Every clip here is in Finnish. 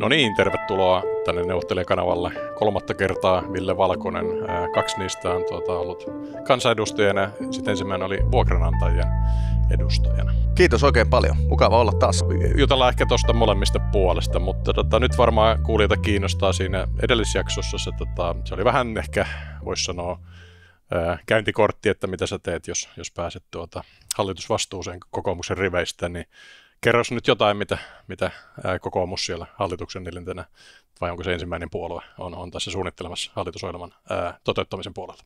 No niin, tervetuloa tänne neuvottelijakanavalle kolmatta kertaa Ville Valkonen. Kaksi niistä on tuota, ollut kansanedustajana, sitten ensimmäinen oli vuokranantajien edustajana. Kiitos oikein paljon. Mukava olla taas. Jutellaan ehkä tuosta molemmista puolesta, mutta tota, nyt varmaan kuulijoita kiinnostaa siinä edellisjaksossa. Se, tota, se oli vähän ehkä, voisi sanoa, käyntikortti, että mitä sä teet, jos, jos pääset tuota hallitusvastuuseen kokoomuksen riveistä, niin Kerros nyt jotain, mitä, mitä kokoomus siellä hallituksen neljäntenä, vai onko se ensimmäinen puolue, on, on tässä suunnittelemassa hallitusohjelman ää, toteuttamisen puolella?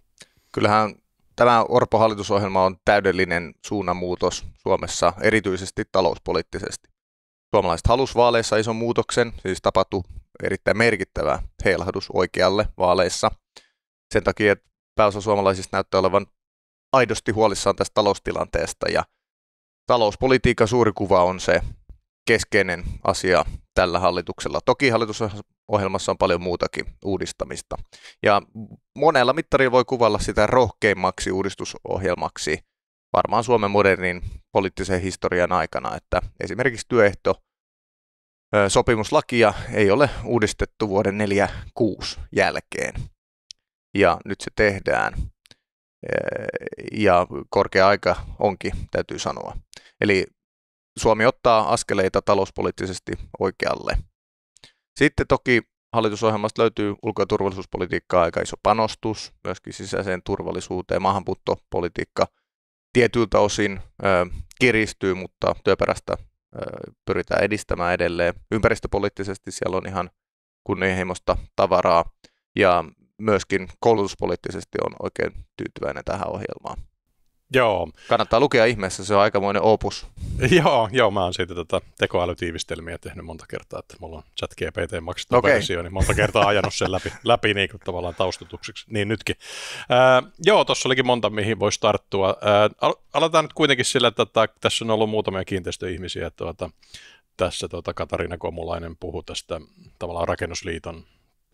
Kyllähän tämä Orpo-hallitusohjelma on täydellinen suunnanmuutos Suomessa, erityisesti talouspoliittisesti. Suomalaiset halusivat vaaleissa ison muutoksen, siis tapahtui erittäin merkittävä heilahdus oikealle vaaleissa. Sen takia, että pääosa suomalaisista näyttää olevan aidosti huolissaan tästä taloustilanteesta ja talouspolitiikan suuri kuva on se keskeinen asia tällä hallituksella. Toki hallitusohjelmassa on paljon muutakin uudistamista. Ja monella mittarilla voi kuvalla sitä rohkeimmaksi uudistusohjelmaksi varmaan Suomen modernin poliittisen historian aikana, että esimerkiksi työehto sopimuslakia ei ole uudistettu vuoden 46 jälkeen. Ja nyt se tehdään ja korkea aika onkin, täytyy sanoa. Eli Suomi ottaa askeleita talouspoliittisesti oikealle. Sitten toki hallitusohjelmasta löytyy ulko- ja turvallisuuspolitiikkaa aika iso panostus, myöskin sisäiseen turvallisuuteen, maahanputtopolitiikka tietyiltä osin ö, kiristyy, mutta työperäistä ö, pyritään edistämään edelleen. Ympäristöpoliittisesti siellä on ihan kunnianhimoista tavaraa ja myöskin koulutuspoliittisesti on oikein tyytyväinen tähän ohjelmaan. Joo. Kannattaa lukea ihmeessä, se on aikamoinen opus. joo, joo, mä oon siitä tota tekoälytiivistelmiä tehnyt monta kertaa, että mulla on chat GPT maksettu okay. versio, niin monta kertaa ajanut sen läpi, läpi niin kuin tavallaan taustatukseksi, niin nytkin. Äh, joo, tuossa olikin monta, mihin voisi tarttua. Äh, aletaan nyt kuitenkin sillä, että että tässä on ollut muutamia kiinteistöihmisiä, tuota, tässä tuota, Katarina Komulainen puhui tästä tavallaan rakennusliiton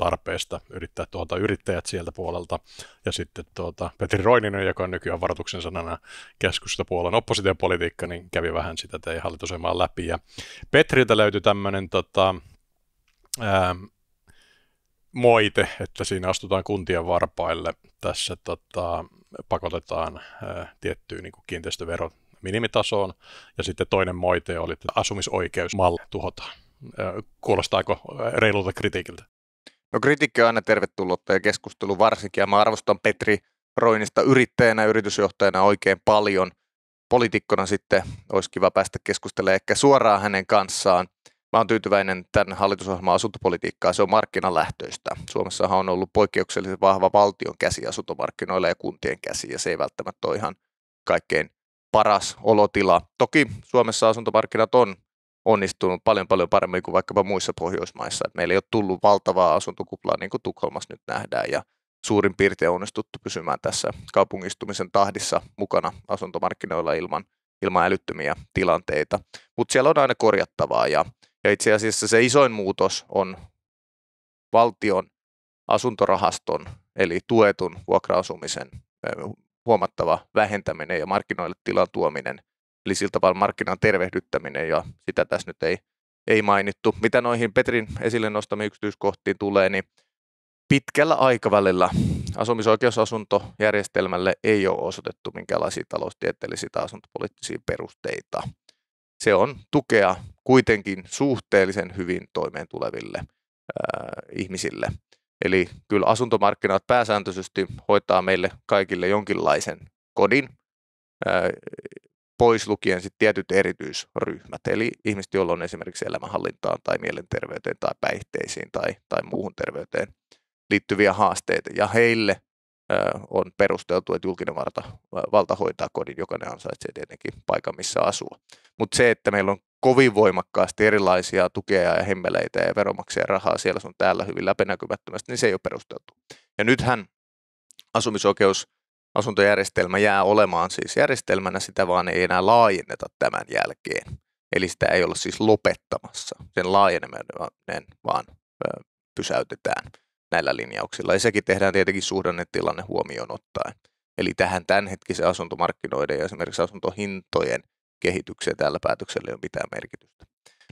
tarpeesta yrittää tuota yrittäjät sieltä puolelta. Ja sitten tuota, Petri Roininen, joka on nykyään varoituksen sanana keskustapuolen oppositiopolitiikka, niin kävi vähän sitä teidän hallitusemaan läpi. Ja Petriltä löytyi tämmöinen tota, moite, että siinä astutaan kuntien varpaille. Tässä tota, pakotetaan ää, tiettyyn niin kiinteistövero minimitasoon. Ja sitten toinen moite oli, että asumisoikeusmalli tuhotaan. Kuulostaako reilulta kritiikiltä? No kritiikki on aina tervetullutta ja keskustelu varsinkin, ja mä arvostan Petri Roinista yrittäjänä ja yritysjohtajana oikein paljon. Poliitikkona sitten olisi kiva päästä keskustelemaan ehkä suoraan hänen kanssaan. Mä oon tyytyväinen tämän hallitusohjelman asuntopolitiikkaan. se on markkinalähtöistä. Suomessahan on ollut poikkeuksellisen vahva valtion käsi asuntomarkkinoilla ja kuntien käsi, ja se ei välttämättä ole ihan kaikkein paras olotila. Toki Suomessa asuntomarkkinat on onnistunut paljon paljon paremmin kuin vaikkapa muissa Pohjoismaissa. Et meillä ei ole tullut valtavaa asuntokuplaa niin kuin Tukholmassa nyt nähdään ja suurin piirtein onnistuttu pysymään tässä kaupungistumisen tahdissa mukana asuntomarkkinoilla ilman, ilman älyttömiä tilanteita. Mutta siellä on aina korjattavaa ja, ja itse asiassa se isoin muutos on valtion asuntorahaston eli tuetun vuokra-asumisen huomattava vähentäminen ja markkinoille tilan tuominen Eli sillä tavalla markkinan tervehdyttäminen ja sitä tässä nyt ei, ei mainittu. Mitä noihin Petrin esille nostamiin yksityiskohtiin tulee, niin pitkällä aikavälillä asumisoikeusasuntojärjestelmälle ei ole osoitettu minkälaisia taloustieteellisiä tai asuntopoliittisia perusteita. Se on tukea kuitenkin suhteellisen hyvin toimeen tuleville äh, ihmisille. Eli kyllä asuntomarkkinat pääsääntöisesti hoitaa meille kaikille jonkinlaisen kodin, pois lukien sit tietyt erityisryhmät, eli ihmiset, joilla on esimerkiksi elämänhallintaan tai mielenterveyteen tai päihteisiin tai, tai muuhun terveyteen liittyviä haasteita, ja heille on perusteltu, että julkinen valta, valta hoitaa kodin, ne ansaitsee tietenkin paikan, missä asua. Mutta se, että meillä on kovin voimakkaasti erilaisia tukea ja hemmeleitä ja veromaksia rahaa siellä sun täällä hyvin läpinäkymättömästi, niin se ei ole perusteltu. Ja nythän asumisoikeus asuntojärjestelmä jää olemaan siis järjestelmänä, sitä vaan ei enää laajenneta tämän jälkeen. Eli sitä ei olla siis lopettamassa, sen laajeneminen vaan pysäytetään näillä linjauksilla. Ja sekin tehdään tietenkin suhdannetilanne huomioon ottaen. Eli tähän tämänhetkisen asuntomarkkinoiden ja esimerkiksi asuntohintojen kehitykseen tällä päätöksellä ei ole mitään merkitystä.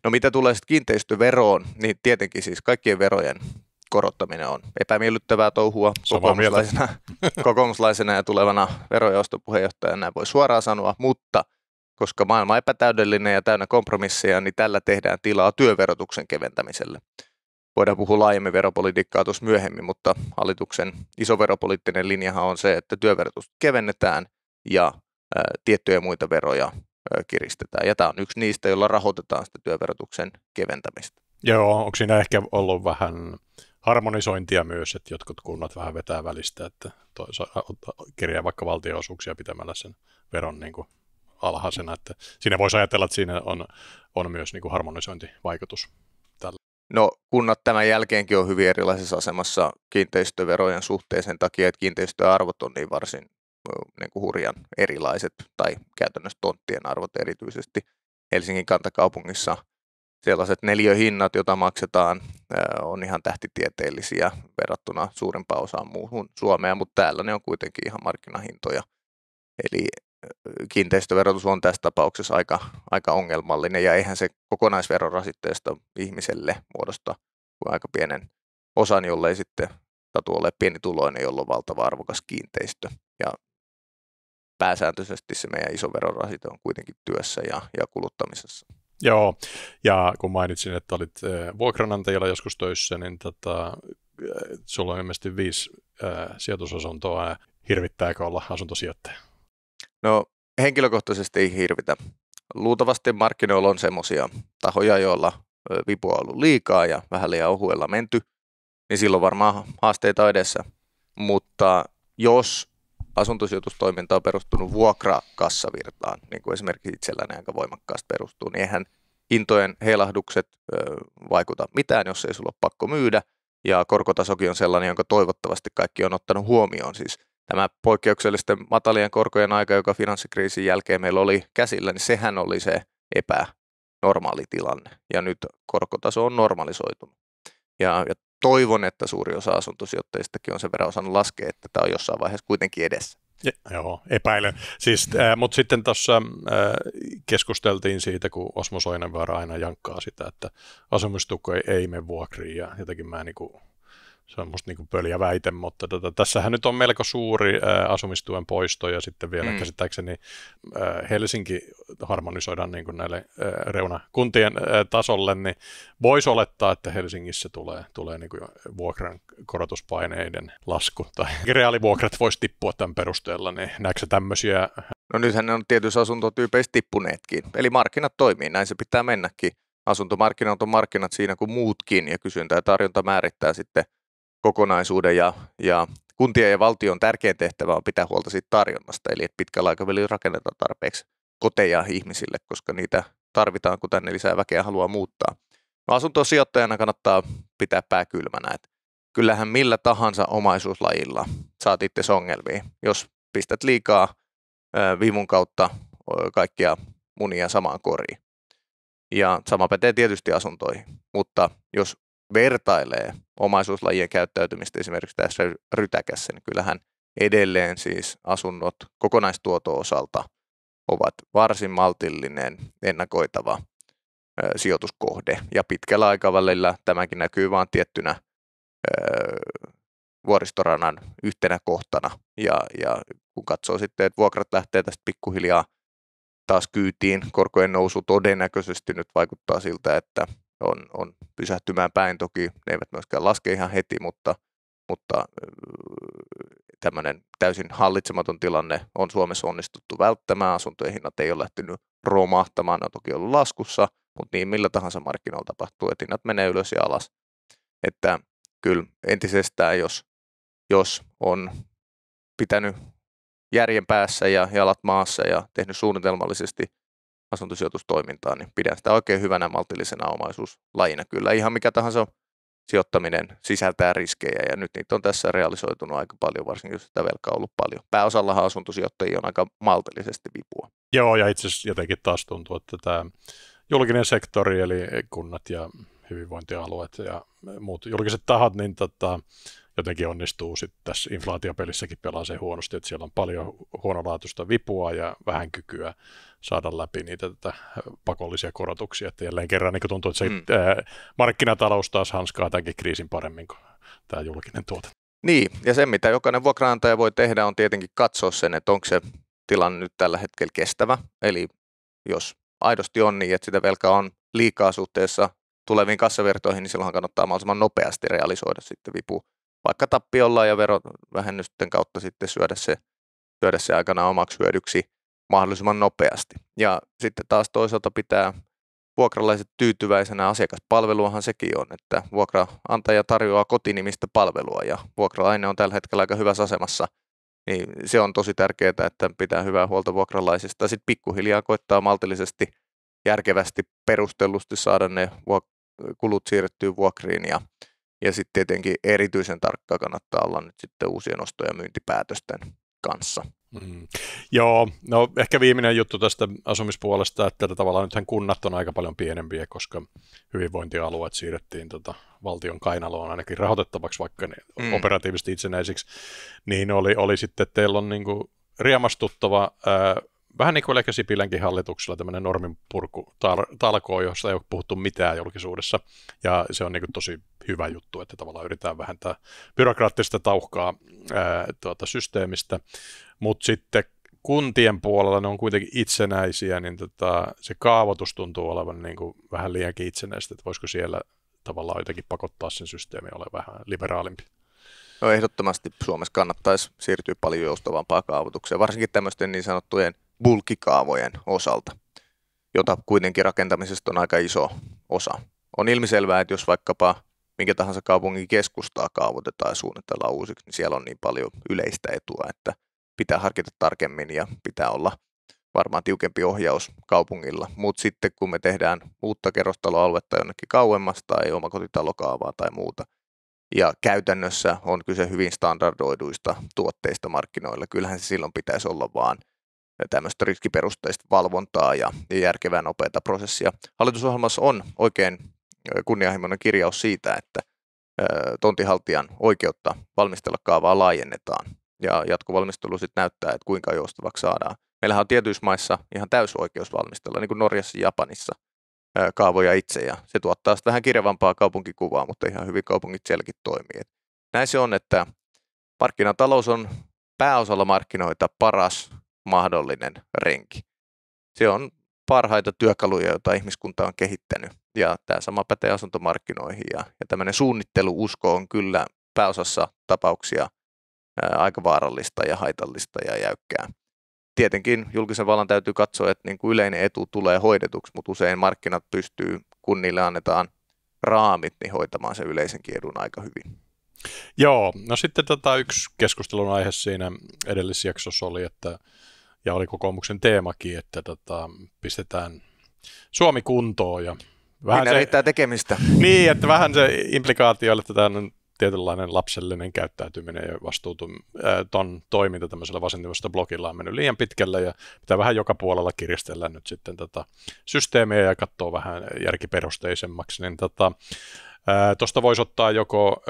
No mitä tulee sitten kiinteistöveroon, niin tietenkin siis kaikkien verojen korottaminen on epämiellyttävää touhua kokoomuslaisena, kokoomuslaisena ja tulevana verojaoston puheenjohtajana, näin voi suoraan sanoa, mutta koska maailma on epätäydellinen ja täynnä kompromisseja, niin tällä tehdään tilaa työverotuksen keventämiselle. Voidaan puhua laajemmin veropolitiikkaa tuossa myöhemmin, mutta hallituksen iso veropoliittinen linjahan on se, että työverotus kevennetään ja ä, tiettyjä muita veroja ä, kiristetään. Ja tämä on yksi niistä, jolla rahoitetaan sitä työverotuksen keventämistä. Joo, onko siinä ehkä ollut vähän harmonisointia myös, että jotkut kunnat vähän vetää välistä, että kirjaa vaikka valtionosuuksia pitämällä sen veron niin kuin alhaisena. Että siinä voisi ajatella, että siinä on, on myös niin kuin harmonisointivaikutus. Tällä. No kunnat tämän jälkeenkin on hyvin erilaisessa asemassa kiinteistöverojen suhteen sen takia, että kiinteistöarvot on niin varsin niin kuin hurjan erilaiset, tai käytännössä tonttien arvot erityisesti. Helsingin kantakaupungissa sellaiset neliöhinnat, joita maksetaan on ihan tähtitieteellisiä verrattuna suurimpaan osaan muuhun Suomea, mutta täällä ne on kuitenkin ihan markkinahintoja. Eli kiinteistöverotus on tässä tapauksessa aika, aika ongelmallinen ja eihän se kokonaisverorasitteesta ihmiselle muodosta kuin aika pienen osan, jollei sitten satu ole pienituloinen, jolla on valtava arvokas kiinteistö. Ja pääsääntöisesti se meidän iso verorasite on kuitenkin työssä ja, ja kuluttamisessa. Joo, ja kun mainitsin, että olit äh, vuokranantajalla joskus töissä, niin tota, äh, sulla on ilmeisesti viisi äh, sijoitusasuntoa. Äh, hirvittääkö olla asuntosijoittaja? No henkilökohtaisesti ei hirvitä. Luultavasti markkinoilla on semmoisia tahoja, joilla vipua on ollut liikaa ja vähän liian ohuella menty, niin silloin varmaan haasteita edessä. Mutta jos asuntosijoitustoiminta on perustunut vuokrakassavirtaan, niin kuin esimerkiksi itselläni aika voimakkaasti perustuu, niin eihän hintojen heilahdukset ö, vaikuta mitään, jos ei sulla ole pakko myydä. Ja korkotasokin on sellainen, jonka toivottavasti kaikki on ottanut huomioon. Siis tämä poikkeuksellisten matalien korkojen aika, joka finanssikriisin jälkeen meillä oli käsillä, niin sehän oli se epänormaali tilanne. Ja nyt korkotaso on normalisoitunut. Ja, ja toivon, että suuri osa asuntosijoittajistakin on sen verran osannut laskea, että tämä on jossain vaiheessa kuitenkin edessä. Ja, joo, epäilen. Siis, äh, Mutta sitten tuossa äh, keskusteltiin siitä, kun Osmo Soinenvaara aina jankkaa sitä, että asumistukko ei, ei mene vuokriin ja jotenkin mä kuin niinku se on musta niin kuin pöliä väite, mutta tota, tässähän nyt on melko suuri ää, äh, asumistuen poisto ja sitten vielä mm. käsittääkseni ää, äh, Helsinki harmonisoidaan niin kuin näille ää, äh, reunakuntien ää, tasolle, niin voisi olettaa, että Helsingissä tulee, tulee niin kuin vuokran korotuspaineiden lasku tai reaalivuokrat voisi tippua tämän perusteella, niin näetkö tämmöisiä? No nythän ne on tietyissä asuntotyypeissä tippuneetkin, eli markkinat toimii, näin se pitää mennäkin. Asuntomarkkinat on markkinat siinä kuin muutkin ja kysyntä ja tarjonta määrittää sitten kokonaisuuden ja, ja kuntien ja valtion tärkein tehtävä on pitää huolta siitä tarjonnasta, eli että pitkällä aikavälillä rakennetaan tarpeeksi koteja ihmisille, koska niitä tarvitaan, kun tänne lisää väkeä haluaa muuttaa. No asuntosijoittajana kannattaa pitää pää kylmänä, että kyllähän millä tahansa omaisuuslajilla saat itse ongelmia. Jos pistät liikaa vivun kautta kaikkia munia samaan koriin. Ja sama pätee tietysti asuntoihin, mutta jos vertailee omaisuuslajien käyttäytymistä esimerkiksi tässä rytäkässä, niin kyllähän edelleen siis asunnot kokonaistuoto-osalta ovat varsin maltillinen, ennakoitava sijoituskohde. Ja pitkällä aikavälillä tämäkin näkyy vain tiettynä vuoristorannan vuoristoranan yhtenä kohtana. Ja, ja kun katsoo sitten, että vuokrat lähtee tästä pikkuhiljaa taas kyytiin, korkojen nousu todennäköisesti nyt vaikuttaa siltä, että on, on pysähtymään päin. Toki ne eivät myöskään laske ihan heti, mutta, mutta äh, tämmöinen täysin hallitsematon tilanne on Suomessa onnistuttu välttämään. Asuntojen hinnat ei ole lähtenyt romahtamaan, ne on toki ollut laskussa, mutta niin millä tahansa markkinoilla tapahtuu, että hinnat menee ylös ja alas. Että kyllä entisestään, jos, jos on pitänyt järjen päässä ja jalat maassa ja tehnyt suunnitelmallisesti asuntosijoitustoimintaa, niin pidän sitä oikein hyvänä maltillisena omaisuuslajina. Kyllä ihan mikä tahansa sijoittaminen sisältää riskejä ja nyt niitä on tässä realisoitunut aika paljon, varsinkin jos sitä velkaa on ollut paljon. Pääosallahan asuntosijoittajia on aika maltillisesti vipua. Joo, ja itse asiassa jotenkin taas tuntuu, että tämä julkinen sektori, eli kunnat ja hyvinvointialueet ja muut julkiset tahot, niin tota, jotenkin onnistuu sitten tässä inflaatiopelissäkin pelaa se huonosti, että siellä on paljon huonolaatuista vipua ja vähän kykyä saada läpi niitä tätä pakollisia korotuksia. Että jälleen kerran niin tuntuu, että se mm. ää, markkinatalous taas hanskaa tämänkin kriisin paremmin kuin tämä julkinen tuote. Niin, ja se mitä jokainen vuokraantaja voi tehdä on tietenkin katsoa sen, että onko se tilanne nyt tällä hetkellä kestävä. Eli jos aidosti on niin, että sitä velkaa on liikaa suhteessa tuleviin kassavertoihin, niin silloin kannattaa mahdollisimman nopeasti realisoida sitten vipu vaikka tappiolla ja verovähennysten kautta sitten syödä se, syödä se aikana omaksi hyödyksi mahdollisimman nopeasti. Ja sitten taas toisaalta pitää vuokralaiset tyytyväisenä asiakaspalveluahan sekin on, että vuokraantaja tarjoaa kotinimistä palvelua ja vuokralainen on tällä hetkellä aika hyvässä asemassa, niin se on tosi tärkeää, että pitää hyvää huolta vuokralaisista. Sitten pikkuhiljaa koittaa maltillisesti, järkevästi, perustellusti saada ne kulut siirrettyä vuokriin ja ja sitten tietenkin erityisen tarkka kannattaa olla nyt sitten uusien osto- ja myyntipäätösten kanssa. Mm. Joo, no ehkä viimeinen juttu tästä asumispuolesta, että tätä tavallaan nythän kunnat on aika paljon pienempiä, koska hyvinvointialueet siirrettiin tota, valtion kainaloon ainakin rahoitettavaksi, vaikka ne mm. operatiivisesti itsenäisiksi, niin oli, oli sitten, teillä on niinku riemastuttava ää, vähän niin kuin Leikka Sipilänkin hallituksella tämmöinen normin purku talkoo, josta ei ole puhuttu mitään julkisuudessa. Ja se on niin kuin tosi hyvä juttu, että tavallaan yritetään vähentää byrokraattista tauhkaa ää, tuota, systeemistä. Mutta sitten kuntien puolella ne on kuitenkin itsenäisiä, niin tota, se kaavoitus tuntuu olevan niin kuin vähän liiankin itsenäistä, että voisiko siellä tavallaan jotenkin pakottaa sen systeemi ole vähän liberaalimpi. No ehdottomasti Suomessa kannattaisi siirtyä paljon joustavampaan kaavoitukseen, varsinkin tämmöisten niin sanottujen – bulkkikaavojen osalta, jota kuitenkin rakentamisesta on aika iso osa. On ilmiselvää, että jos vaikkapa minkä tahansa kaupungin keskustaa kaavoitetaan ja suunnitellaan uusiksi, niin siellä on niin paljon yleistä etua, että pitää harkita tarkemmin ja pitää olla varmaan tiukempi ohjaus kaupungilla. Mutta sitten kun me tehdään uutta kerrostaloaluetta jonnekin kauemmas tai omakotitalokaavaa tai muuta, ja käytännössä on kyse hyvin standardoiduista tuotteista markkinoilla. Kyllähän se silloin pitäisi olla vaan tämmöistä riskiperusteista valvontaa ja, ja järkevää nopeata prosessia. Hallitusohjelmassa on oikein kunnianhimoinen kirjaus siitä, että tontihaltijan oikeutta valmistella kaavaa laajennetaan ja jatkovalmistelu sitten näyttää, että kuinka joustavaksi saadaan. Meillähän on tietyissä maissa ihan täysoikeus valmistella, niin kuin Norjassa ja Japanissa, kaavoja itse ja se tuottaa sitten vähän kirjavampaa kaupunkikuvaa, mutta ihan hyvin kaupungit sielläkin toimii. näin se on, että markkinatalous on pääosalla markkinoita paras mahdollinen renki. Se on parhaita työkaluja, joita ihmiskunta on kehittänyt. Ja tämä sama pätee asuntomarkkinoihin. Ja, ja tämmöinen suunnitteluusko on kyllä pääosassa tapauksia ää, aika vaarallista ja haitallista ja jäykkää. Tietenkin julkisen vallan täytyy katsoa, että niin kuin yleinen etu tulee hoidetuksi, mutta usein markkinat pystyy, kun niille annetaan raamit, niin hoitamaan sen yleisen kiedun aika hyvin. Joo, no sitten tota, yksi keskustelun aihe siinä edellisjaksossa oli, että ja oli kokoomuksen teemakin, että tota, pistetään Suomi kuntoon. Ja vähän Minä se, riittää tekemistä. Niin, että vähän se implikaatio, että tämä on tietynlainen lapsellinen käyttäytyminen ja vastuutum, äh, ton toiminta tämmöisellä vasentimosta blogilla on mennyt liian pitkälle ja pitää vähän joka puolella kiristellä nyt sitten tätä tota systeemiä ja katsoa vähän järkiperusteisemmaksi, niin tota, Tuosta voisi ottaa joko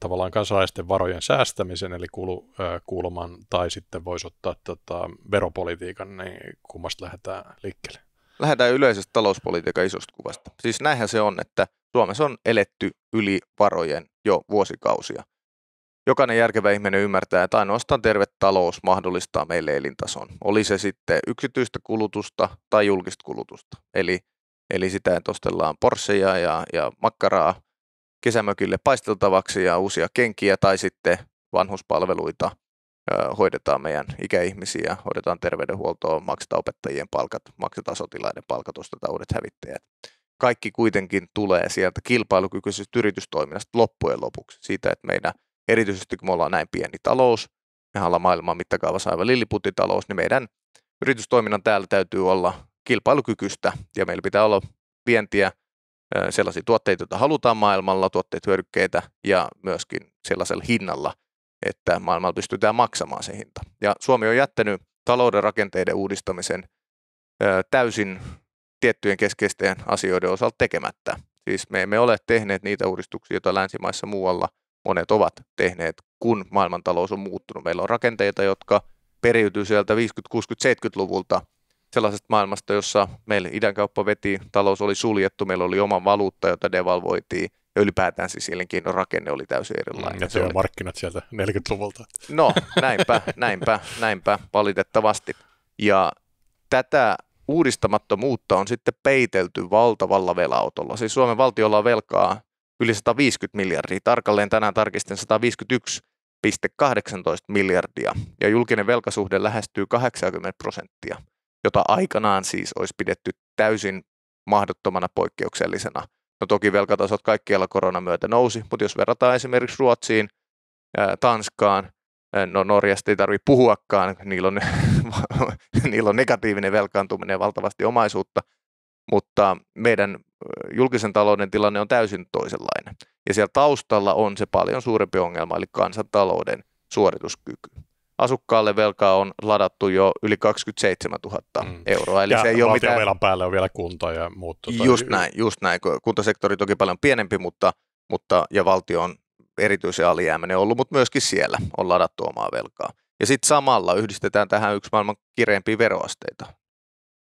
tavallaan kansalaisten varojen säästämisen, eli kulukulman, tai sitten voisi ottaa tota, veropolitiikan, niin kummasta lähdetään liikkeelle? Lähdetään yleisestä talouspolitiikan isosta kuvasta. Siis näinhän se on, että Suomessa on eletty yli varojen jo vuosikausia. Jokainen järkevä ihminen ymmärtää, että ainoastaan terve talous mahdollistaa meille elintason. Oli se sitten yksityistä kulutusta tai julkista kulutusta. Eli, eli sitä, että ostellaan porseja ja, ja makkaraa kesämökille paisteltavaksi ja uusia kenkiä tai sitten vanhuspalveluita hoidetaan meidän ikäihmisiä, hoidetaan terveydenhuoltoa, maksetaan opettajien palkat, maksetaan sotilaiden palkat, ostetaan uudet hävittäjät. Kaikki kuitenkin tulee sieltä kilpailukykyisestä yritystoiminnasta loppujen lopuksi. Siitä, että meidän, erityisesti kun me ollaan näin pieni talous, me ollaan maailman mittakaavassa aivan lilliputitalous, niin meidän yritystoiminnan täällä täytyy olla kilpailukykyistä ja meillä pitää olla vientiä sellaisia tuotteita, joita halutaan maailmalla, tuotteet, hyödykkeitä ja myöskin sellaisella hinnalla, että maailmalla pystytään maksamaan se hinta. Ja Suomi on jättänyt talouden rakenteiden uudistamisen täysin tiettyjen keskeisten asioiden osalta tekemättä. Siis me emme ole tehneet niitä uudistuksia, joita länsimaissa muualla monet ovat tehneet, kun maailmantalous on muuttunut. Meillä on rakenteita, jotka periytyy sieltä 50-, 60-, 70-luvulta – sellaisesta maailmasta, jossa meillä idänkauppa veti, talous oli suljettu, meillä oli oma valuutta, jota devalvoitiin, ja ylipäätään siis elinkeinon rakenne oli täysin erilainen. Ja työmarkkinat markkinat sieltä 40-luvulta. No, näinpä, näinpä, näinpä, valitettavasti. Ja tätä uudistamattomuutta on sitten peitelty valtavalla velautolla. Siis Suomen valtiolla on velkaa yli 150 miljardia, tarkalleen tänään tarkistin 151,18 miljardia, ja julkinen velkasuhde lähestyy 80 prosenttia jota aikanaan siis olisi pidetty täysin mahdottomana poikkeuksellisena. No toki velkatasot kaikkialla korona myötä nousi, mutta jos verrataan esimerkiksi Ruotsiin, Tanskaan, no Norjasta ei tarvitse puhuakaan, niillä on, niillä on negatiivinen velkaantuminen ja valtavasti omaisuutta, mutta meidän julkisen talouden tilanne on täysin toisenlainen. Ja siellä taustalla on se paljon suurempi ongelma, eli kansantalouden suorituskyky asukkaalle velkaa on ladattu jo yli 27 000 mm. euroa. Eli ja se ei ole mitään... velan päälle on vielä kunta ja muut. Tuota... Just näin, just näin. Kuntasektori toki paljon pienempi, mutta, mutta ja valtio on erityisen alijäämäinen ollut, mutta myöskin siellä on ladattu omaa velkaa. Ja sitten samalla yhdistetään tähän yksi maailman kireempiä veroasteita.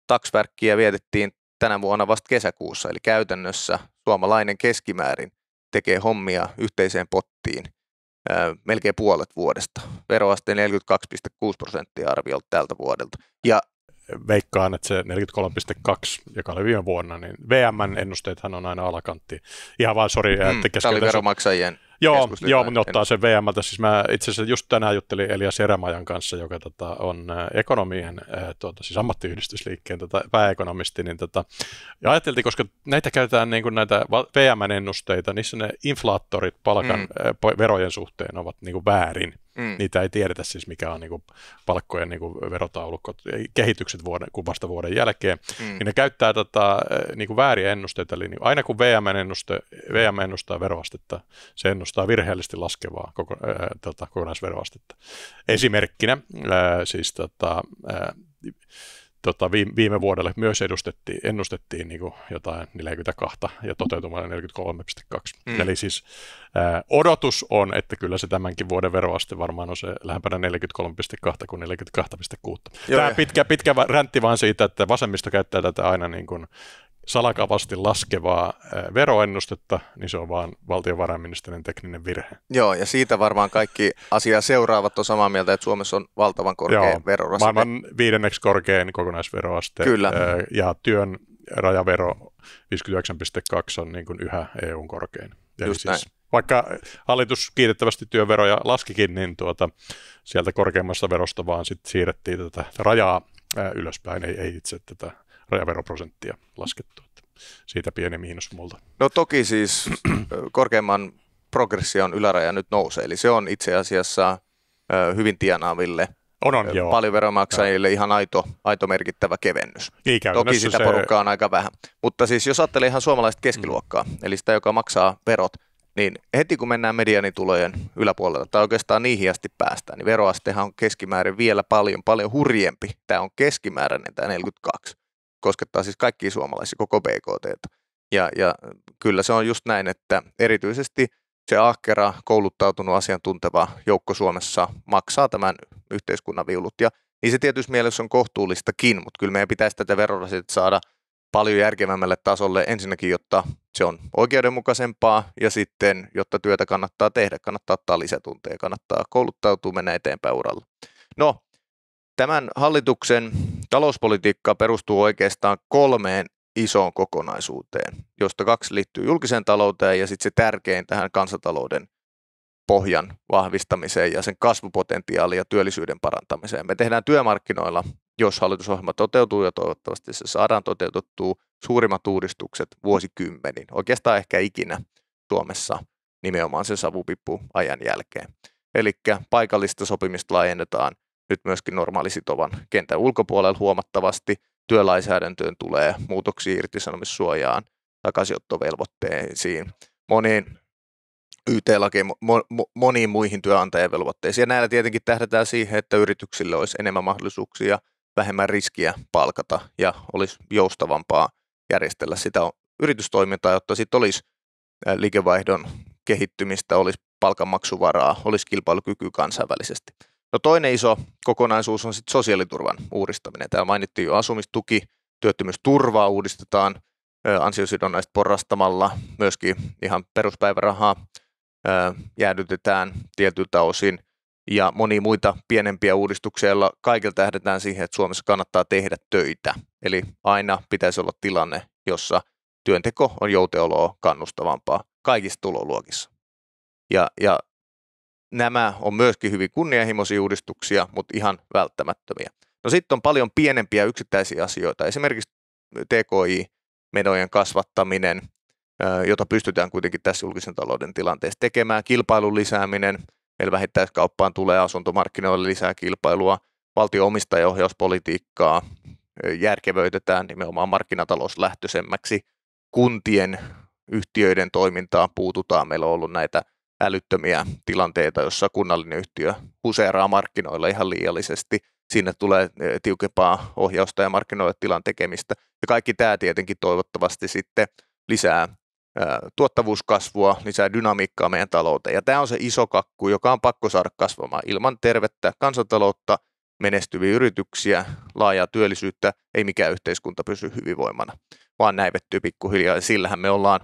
Taksverkkiä vietettiin tänä vuonna vasta kesäkuussa, eli käytännössä suomalainen keskimäärin tekee hommia yhteiseen pottiin – melkein puolet vuodesta. Veroaste 42,6 prosenttia arviolta tältä vuodelta. Ja veikkaan, että se 43,2, joka oli viime vuonna, niin VMn ennusteethan on aina alakantti. Ihan vaan, sori, mm, että Tämä oli veromaksajien Joo, joo mutta ne ottaa sen VMltä. Siis mä itse asiassa just tänään juttelin Elia Seremajan kanssa, joka tota, on ekonomien, äh, tuota, siis ammattiyhdistysliikkeen tota, pääekonomisti, niin tota, ja ajateltiin, koska näitä käytetään niin kuin näitä vm ennusteita, niissä ne inflaattorit palkan mm. verojen suhteen ovat niin kuin väärin. Mm. Niitä ei tiedetä siis, mikä on niinku palkkojen niinku verotaulukko, kehitykset vuoden, kuin vasta vuoden jälkeen. Mm. Niin ne käyttää tota, eh, niinku vääriä ennusteita. Eli niinku aina kun VM, ennuste, VM ennustaa veroastetta, se ennustaa virheellisesti laskevaa koko, äh, tota, kokonaisveroastetta. Esimerkkinä äh, siis tota, äh, tota, viime, viime vuodelle myös edustettiin, ennustettiin niin jotain 42 ja toteutumalla 43,2. Mm. Eli siis ää, odotus on, että kyllä se tämänkin vuoden veroaste varmaan on se lähempänä 43,2 kuin 42,6. Tämä pitkä, pitkä räntti vaan siitä, että vasemmisto käyttää tätä aina niin kuin salakavasti laskevaa eh, veroennustetta, niin se on vaan valtiovarainministerin tekninen virhe. Joo, ja siitä varmaan kaikki asiaa seuraavat on samaa mieltä, että Suomessa on valtavan korkea Joo, verorasite. Maailman viidenneksi korkein kokonaisveroaste. Kyllä. Eh, ja työn rajavero 59,2 on niin kuin yhä EUn korkein. Eli Just siis, näin. Vaikka hallitus kiitettävästi työveroja laskikin, niin tuota, sieltä korkeimmasta verosta vaan sit siirrettiin tätä rajaa eh, ylöspäin, ei, ei itse tätä rajaveroprosenttia laskettu. Että siitä pieni miinus multa. No toki siis korkeimman progression yläraja nyt nousee, eli se on itse asiassa hyvin tienaaville on, on, joo. paljon veronmaksajille ihan aito, aito merkittävä kevennys. Toki sitä se... porukkaa on aika vähän. Mutta siis jos ajattelee ihan suomalaista keskiluokkaa, mm. eli sitä, joka maksaa verot, niin heti kun mennään medianitulojen yläpuolella, tai oikeastaan niihin asti päästään, niin veroastehan on keskimäärin vielä paljon, paljon hurjempi. Tämä on keskimääräinen tämä 42 koskettaa siis kaikkia suomalaisia, koko BKT. Ja, ja kyllä se on just näin, että erityisesti se ahkera, kouluttautunut, asiantunteva joukko Suomessa maksaa tämän yhteiskunnan viulut. Ja niin se tietysti mielessä on kohtuullistakin, mutta kyllä meidän pitäisi tätä verorasit saada paljon järkevämmälle tasolle ensinnäkin, jotta se on oikeudenmukaisempaa ja sitten, jotta työtä kannattaa tehdä, kannattaa ottaa lisätunteja, kannattaa kouluttautua, mennä eteenpäin uralla. No, tämän hallituksen Talouspolitiikka perustuu oikeastaan kolmeen isoon kokonaisuuteen, josta kaksi liittyy julkiseen talouteen ja sitten se tärkein tähän kansantalouden pohjan vahvistamiseen ja sen kasvupotentiaali ja työllisyyden parantamiseen. Me tehdään työmarkkinoilla, jos hallitusohjelma toteutuu ja toivottavasti se saadaan toteutettua, suurimmat uudistukset vuosikymmenin, oikeastaan ehkä ikinä Suomessa nimenomaan sen savupippu ajan jälkeen. Eli paikallista sopimista laajennetaan, nyt myöskin normaalisitovan kentän ulkopuolella huomattavasti. Työlainsäädäntöön tulee muutoksia irtisanomissuojaan, takaisinottovelvoitteisiin, moniin YT-lakiin, mo- moniin muihin työnantajien velvoitteisiin. Ja näillä tietenkin tähdätään siihen, että yrityksille olisi enemmän mahdollisuuksia, vähemmän riskiä palkata ja olisi joustavampaa järjestellä sitä yritystoimintaa, jotta sitten olisi liikevaihdon kehittymistä, olisi palkanmaksuvaraa, olisi kilpailukyky kansainvälisesti. No toinen iso kokonaisuus on sitten sosiaaliturvan uudistaminen. Tämä mainittiin jo asumistuki, työttömyysturvaa uudistetaan ansiosidonnaista porrastamalla, myöskin ihan peruspäivärahaa jäädytetään tietyltä osin ja monia muita pienempiä uudistuksia, joilla kaikilta tähdetään siihen, että Suomessa kannattaa tehdä töitä. Eli aina pitäisi olla tilanne, jossa työnteko on jouteoloa kannustavampaa kaikissa tuloluokissa. Ja, ja nämä on myöskin hyvin kunnianhimoisia uudistuksia, mutta ihan välttämättömiä. No sitten on paljon pienempiä yksittäisiä asioita, esimerkiksi TKI-menojen kasvattaminen, jota pystytään kuitenkin tässä julkisen talouden tilanteessa tekemään, kilpailun lisääminen, meillä vähittäiskauppaan tulee asuntomarkkinoille lisää kilpailua, valtio omistajaohjauspolitiikkaa järkevöitetään nimenomaan markkinatalouslähtöisemmäksi, kuntien yhtiöiden toimintaan puututaan, meillä on ollut näitä – älyttömiä tilanteita, jossa kunnallinen yhtiö puseeraa markkinoilla ihan liiallisesti. Sinne tulee eh, tiukempaa ohjausta ja markkinoille tilan tekemistä. Ja kaikki tämä tietenkin toivottavasti sitten lisää eh, tuottavuuskasvua, lisää dynamiikkaa meidän talouteen. Ja tämä on se iso kakku, joka on pakko saada kasvamaan. Ilman tervettä kansantaloutta, menestyviä yrityksiä, laajaa työllisyyttä, ei mikään yhteiskunta pysy hyvinvoimana, vaan näivettyy pikkuhiljaa. Ja sillähän me ollaan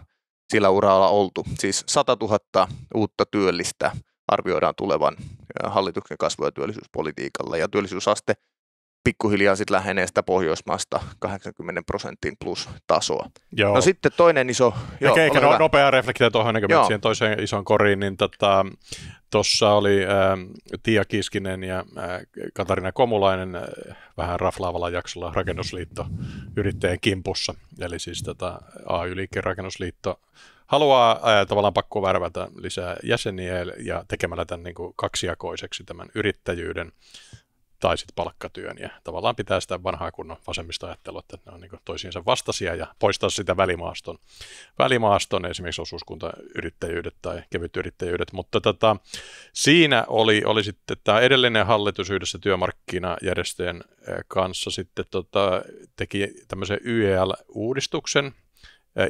sillä uralla oltu. Siis 100 000 uutta työllistä arvioidaan tulevan hallituksen kasvu- ja työllisyyspolitiikalla, ja työllisyysaste pikkuhiljaa sitten lähenee sitä Pohjoismaasta 80 prosentin plus tasoa. Joo. No sitten toinen iso... Joo, Eikä, eikä no, nopea reflektio tuohon, niin siihen toiseen isoon koriin, niin tota, Tuossa oli äh, Tia Kiskinen ja äh, Katarina Komulainen äh, vähän raflaavalla jaksolla Rakennusliitto yrittäjän kimpussa. Eli siis tätä tota, AY-liikkeen Rakennusliitto haluaa äh, tavallaan pakko värvätä lisää jäseniä ja tekemällä tämän niin kuin, kaksijakoiseksi tämän yrittäjyyden tai sitten palkkatyön. Ja tavallaan pitää sitä vanhaa kunnon vasemmista ajattelua, että ne on niin toisiinsa vastaisia ja poistaa sitä välimaaston, välimaaston esimerkiksi osuuskuntayrittäjyydet tai yrittäjyydet. Mutta tota, siinä oli, oli sitten tämä edellinen hallitus yhdessä työmarkkinajärjestöjen kanssa sitten tota, teki tämmöisen YEL-uudistuksen,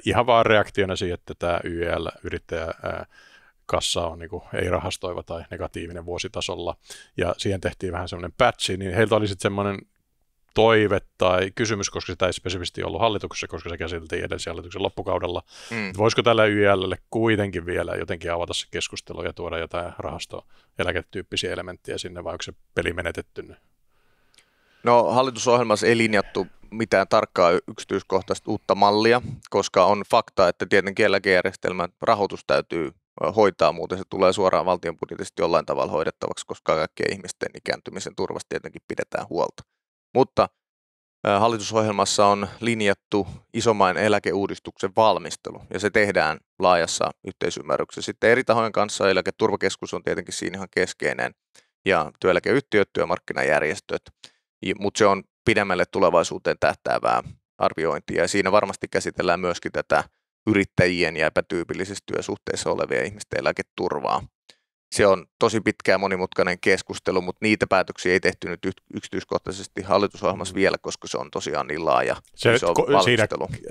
ihan vaan reaktiona siihen, että tämä YEL-yrittäjä kassa on, niin kuin, ei rahastoiva tai negatiivinen vuositasolla, ja siihen tehtiin vähän semmoinen patchi, niin heiltä oli sitten semmoinen toive tai kysymys, koska sitä ei spesifisti ollut hallituksessa, koska se käsiteltiin edellisen hallituksen loppukaudella. Mm. Voisiko tällä YLlle kuitenkin vielä jotenkin avata se keskustelu ja tuoda jotain rahastoeläketyyppisiä elementtejä sinne, vai onko se peli menetetty nyt? No hallitusohjelmassa ei linjattu mitään tarkkaa yksityiskohtaista uutta mallia, koska on fakta, että tietenkin eläkejärjestelmän rahoitus täytyy hoitaa, muuten se tulee suoraan valtion budjetista jollain tavalla hoidettavaksi, koska kaikkien ihmisten ikääntymisen turvasta tietenkin pidetään huolta. Mutta Hallitusohjelmassa on linjattu isomain eläkeuudistuksen valmistelu, ja se tehdään laajassa yhteisymmärryksessä. Sitten eri tahojen kanssa eläketurvakeskus on tietenkin siinä ihan keskeinen, ja työeläkeyhtiöt, työmarkkinajärjestöt, mutta se on pidemmälle tulevaisuuteen tähtäävää arviointia, ja siinä varmasti käsitellään myöskin tätä yrittäjien ja epätyypillisissä työsuhteissa olevien ihmisten eläketurvaa. Se on tosi pitkä ja monimutkainen keskustelu, mutta niitä päätöksiä ei tehty nyt yksityiskohtaisesti hallitusohjelmassa mm. vielä, koska se on tosiaan niin laaja. Se, se on ko- siinä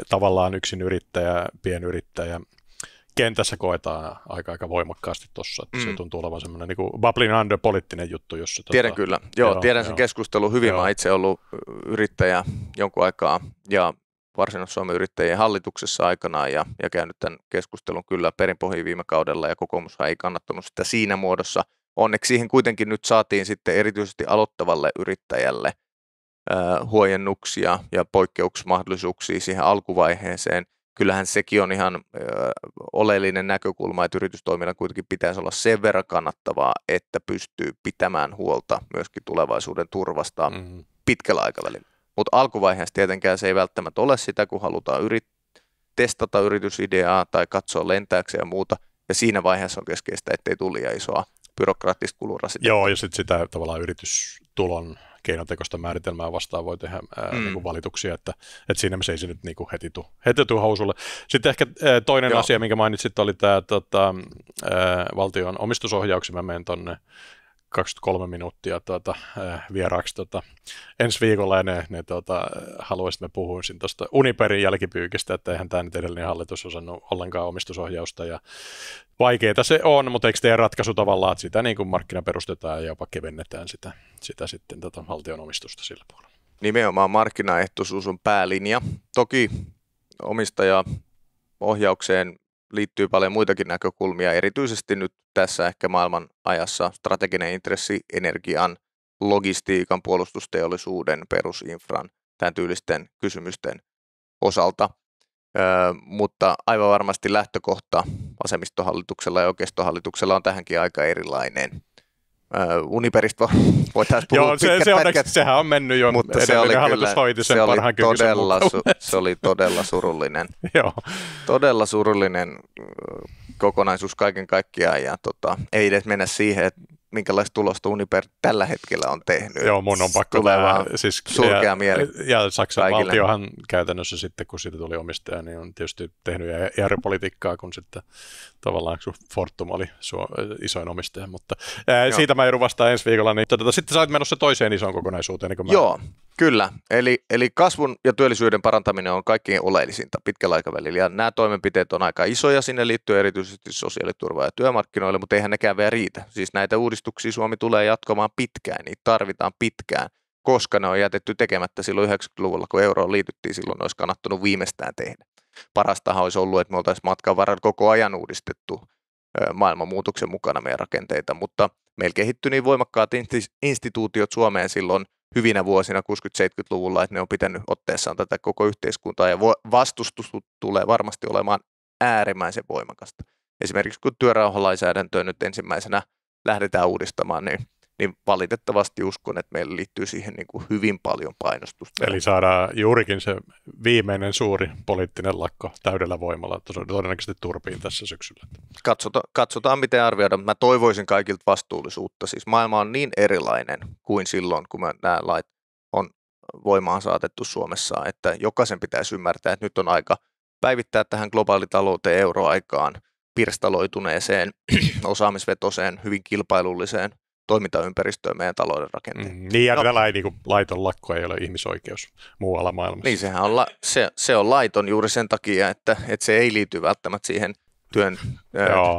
tavallaan yksin yrittäjä, pienyrittäjä, kentässä koetaan aika, aika voimakkaasti tuossa, että mm. se tuntuu olevan semmoinen niin bubbling under poliittinen juttu. Jossa, tota tiedän tuota, kyllä, joo, joo tiedän joo. sen keskustelun hyvin, joo. mä itse ollut yrittäjä jonkun aikaa ja Varsinais-Suomen yrittäjien hallituksessa aikanaan ja, ja käynyt tämän keskustelun kyllä perinpohjiin viime kaudella ja kokoomushan ei kannattanut sitä siinä muodossa. Onneksi siihen kuitenkin nyt saatiin sitten erityisesti aloittavalle yrittäjälle äh, huojennuksia ja poikkeuksmahdollisuuksia siihen alkuvaiheeseen. Kyllähän sekin on ihan äh, oleellinen näkökulma, että yritystoiminnan kuitenkin pitäisi olla sen verran kannattavaa, että pystyy pitämään huolta myöskin tulevaisuuden turvasta mm-hmm. pitkällä aikavälillä. Mutta alkuvaiheessa tietenkään se ei välttämättä ole sitä, kun halutaan yrit- testata yritysideaa tai katsoa lentääksi ja muuta. Ja siinä vaiheessa on keskeistä, ettei tuli ja isoa byrokraattista kulurasitetta. Joo, ja sitten sitä tavallaan yritystulon keinotekoista määritelmää vastaan voi tehdä ää, mm. niinku valituksia, että, että siinä se ei se nyt niin kuin heti tule heti tuu housulle. Sitten ehkä ää, toinen Joo. asia, minkä mainitsit, oli tämä tota, valtion omistusohjauksen. Mä menen tuonne 23 minuuttia tuota, eh, vieraaksi tuota, ensi viikolla, ja ne, ne tuota, haluaisin, että mä puhuisin tuosta Uniperin jälkipyykistä, että eihän tämä nyt edellinen hallitus osannut ollenkaan omistusohjausta, ja vaikeaa se on, mutta eikö teidän ratkaisu tavallaan, että sitä niin kuin markkina perustetaan ja jopa kevennetään sitä, sitä sitten tätä tuota, valtion omistusta sillä puolella? Nimenomaan markkinaehtoisuus on päälinja. Toki omistaja ohjaukseen liittyy paljon muitakin näkökulmia, erityisesti nyt tässä ehkä maailman ajassa strateginen intressi energian, logistiikan, puolustusteollisuuden, perusinfran, tämän tyylisten kysymysten osalta. Öö, mutta aivan varmasti lähtökohta vasemmistohallituksella ja oikeistohallituksella on tähänkin aika erilainen. Uh, Uniperistä voi puhua Joo, se, se pätkät, sehän on mennyt jo, mutta se oli hallitus kyllä, hoiti sen se oli todella, su, se oli todella surullinen, Joo. todella surullinen äh, kokonaisuus kaiken kaikkiaan ja tota, ei edes mennä siihen, että minkälaista tulosta Uniper tällä hetkellä on tehnyt. Joo, mun on pakko Tulee tämä, siis, surkea ja, mieli. Ja Saksan kaikille. valtiohan käytännössä sitten, kun siitä tuli omistaja, niin on tietysti tehnyt järjepolitiikkaa, kun sitten tavallaan kun Fortum oli suo- isoin omistaja, mutta ää, siitä mä joudun vastaan ensi viikolla. Niin, tuota, sitten sä olet menossa toiseen isoon kokonaisuuteen. Niin Joo, Kyllä, eli, eli kasvun ja työllisyyden parantaminen on kaikkein oleellisinta pitkällä aikavälillä. Ja nämä toimenpiteet on aika isoja sinne liittyen erityisesti sosiaaliturvaa ja työmarkkinoille, mutta eihän nekään vielä riitä. Siis näitä uudistuksia Suomi tulee jatkamaan pitkään, niitä tarvitaan pitkään, koska ne on jätetty tekemättä silloin 90-luvulla, kun euroon liityttiin, silloin olisi kannattanut viimeistään tehdä. Parastahan olisi ollut, että me oltaisiin matkan varrella koko ajan uudistettu maailmanmuutoksen mukana meidän rakenteita, mutta meillä kehittyi niin voimakkaat instituutiot Suomeen silloin – hyvinä vuosina 60-70-luvulla, että ne on pitänyt otteessaan tätä koko yhteiskuntaa ja vastustus tulee varmasti olemaan äärimmäisen voimakasta. Esimerkiksi kun työrauhalainsäädäntöä nyt ensimmäisenä lähdetään uudistamaan, niin niin valitettavasti uskon, että meillä liittyy siihen niin kuin hyvin paljon painostusta. Eli saadaan juurikin se viimeinen suuri poliittinen lakko täydellä voimalla todennäköisesti turpiin tässä syksyllä. Katsotaan, katsotaan miten arvioidaan. Mä toivoisin kaikilta vastuullisuutta. Siis maailma on niin erilainen kuin silloin, kun nämä lait on voimaan saatettu Suomessa, että jokaisen pitäisi ymmärtää, että nyt on aika päivittää tähän globaalitalouteen euroaikaan, pirstaloituneeseen, osaamisvetoseen, hyvin kilpailulliseen – toimintaympäristöä meidän talouden rakenteen. Mm, niin ja no. tällä ei, niin kuin, laiton lakko ei ole ihmisoikeus muualla maailmassa. Niin sehän on, la, se, se on laiton juuri sen takia, että, että se ei liity välttämättä siihen työn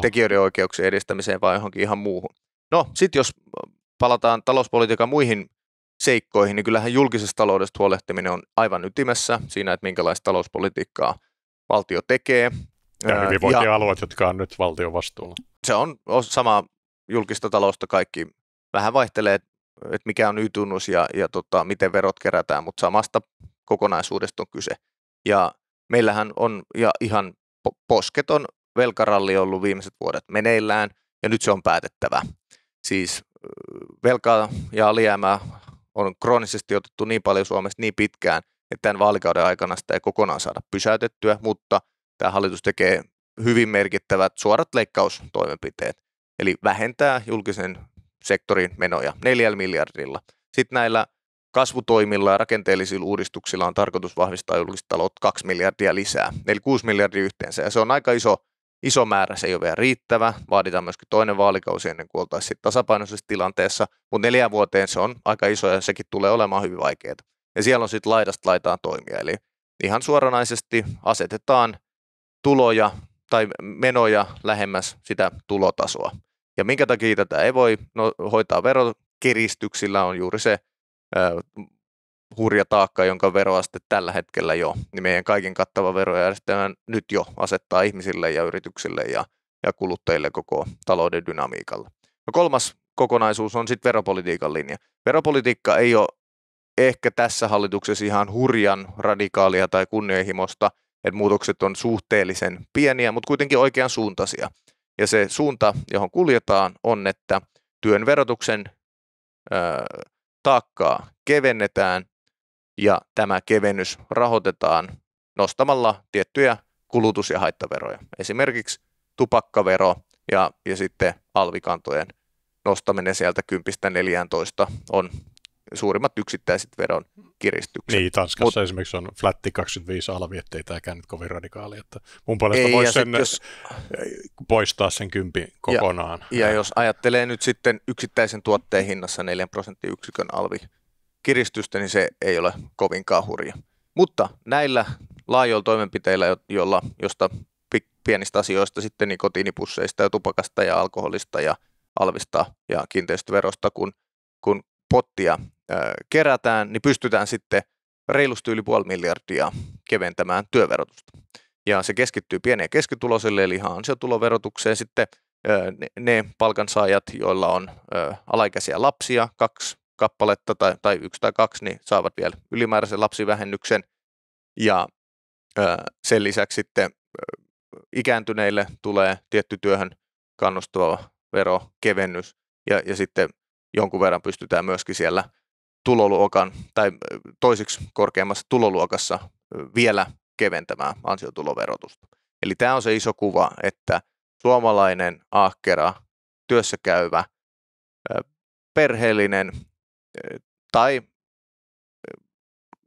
tekijöiden oikeuksien edistämiseen vai johonkin ihan muuhun. No sitten jos palataan talouspolitiikan muihin seikkoihin, niin kyllähän julkisesta taloudesta huolehtiminen on aivan ytimessä siinä, että minkälaista talouspolitiikkaa valtio tekee. Ja hyvinvointialueet, ja, jotka on nyt valtion vastuulla. Se on sama julkista talousta kaikki vähän vaihtelee, että mikä on Y-tunnus ja, ja tota, miten verot kerätään, mutta samasta kokonaisuudesta on kyse. Ja meillähän on ja ihan posketon velkaralli ollut viimeiset vuodet meneillään, ja nyt se on päätettävä. Siis velkaa ja alijäämää on kroonisesti otettu niin paljon Suomessa niin pitkään, että tämän vaalikauden aikana sitä ei kokonaan saada pysäytettyä, mutta tämä hallitus tekee hyvin merkittävät suorat leikkaustoimenpiteet, eli vähentää julkisen sektorin menoja neljällä miljardilla. Sitten näillä kasvutoimilla ja rakenteellisilla uudistuksilla on tarkoitus vahvistaa julkista taloutta 2 miljardia lisää, eli 6 miljardia yhteensä. Ja se on aika iso, iso määrä, se ei ole vielä riittävä. Vaaditaan myöskin toinen vaalikausi ennen kuin oltaisiin tasapainoisessa tilanteessa, mutta neljä vuoteen se on aika iso ja sekin tulee olemaan hyvin vaikeaa. Ja siellä on sitten laidasta laitaan toimia, eli ihan suoranaisesti asetetaan tuloja tai menoja lähemmäs sitä tulotasoa. Ja minkä takia tätä ei voi no, hoitaa verokiristyksillä on juuri se ö, hurja taakka, jonka veroaste tällä hetkellä jo, niin meidän kaiken kattava verojärjestelmä nyt jo asettaa ihmisille ja yrityksille ja, ja kuluttajille koko talouden dynamiikalla. No kolmas kokonaisuus on sitten veropolitiikan linja. Veropolitiikka ei ole ehkä tässä hallituksessa ihan hurjan radikaalia tai kunnianhimosta, että muutokset on suhteellisen pieniä, mutta kuitenkin oikean suuntaisia. Ja se suunta, johon kuljetaan, on, että työn verotuksen ö, taakkaa kevennetään ja tämä kevennys rahoitetaan nostamalla tiettyjä kulutus- ja haittaveroja. Esimerkiksi tupakkavero ja, ja sitten alvikantojen nostaminen sieltä 10-14 on suurimmat yksittäiset veron kiristykset. Niin, Tanskassa Mut, esimerkiksi on flatti 25 alvi, ettei tämäkään nyt kovin radikaali. Että mun puolesta voisi sen jos, eh, poistaa sen kympi kokonaan. Ja, ja jos ajattelee nyt sitten yksittäisen tuotteen hinnassa 4 prosenttiyksikön alvi kiristystä, niin se ei ole kovinkaan hurja. Mutta näillä laajoilla toimenpiteillä, joilla, josta pienistä asioista sitten niin kotiinipusseista ja tupakasta ja alkoholista ja alvista ja kiinteistöverosta, kun, kun pottia kerätään, niin pystytään sitten reilusti yli puoli miljardia keventämään työverotusta. Ja se keskittyy pieniä keskituloisille, eli ihan ansiotuloverotukseen sitten ne palkansaajat, joilla on alaikäisiä lapsia, kaksi kappaletta tai, tai yksi tai kaksi, niin saavat vielä ylimääräisen lapsivähennyksen. Ja sen lisäksi sitten ikääntyneille tulee tietty työhön kannustava verokevennys ja, ja sitten jonkun verran pystytään myöskin siellä tuloluokan tai toiseksi korkeammassa tuloluokassa vielä keventämään ansiotuloverotusta. Eli tämä on se iso kuva, että suomalainen ahkera, työssäkäyvä, perheellinen tai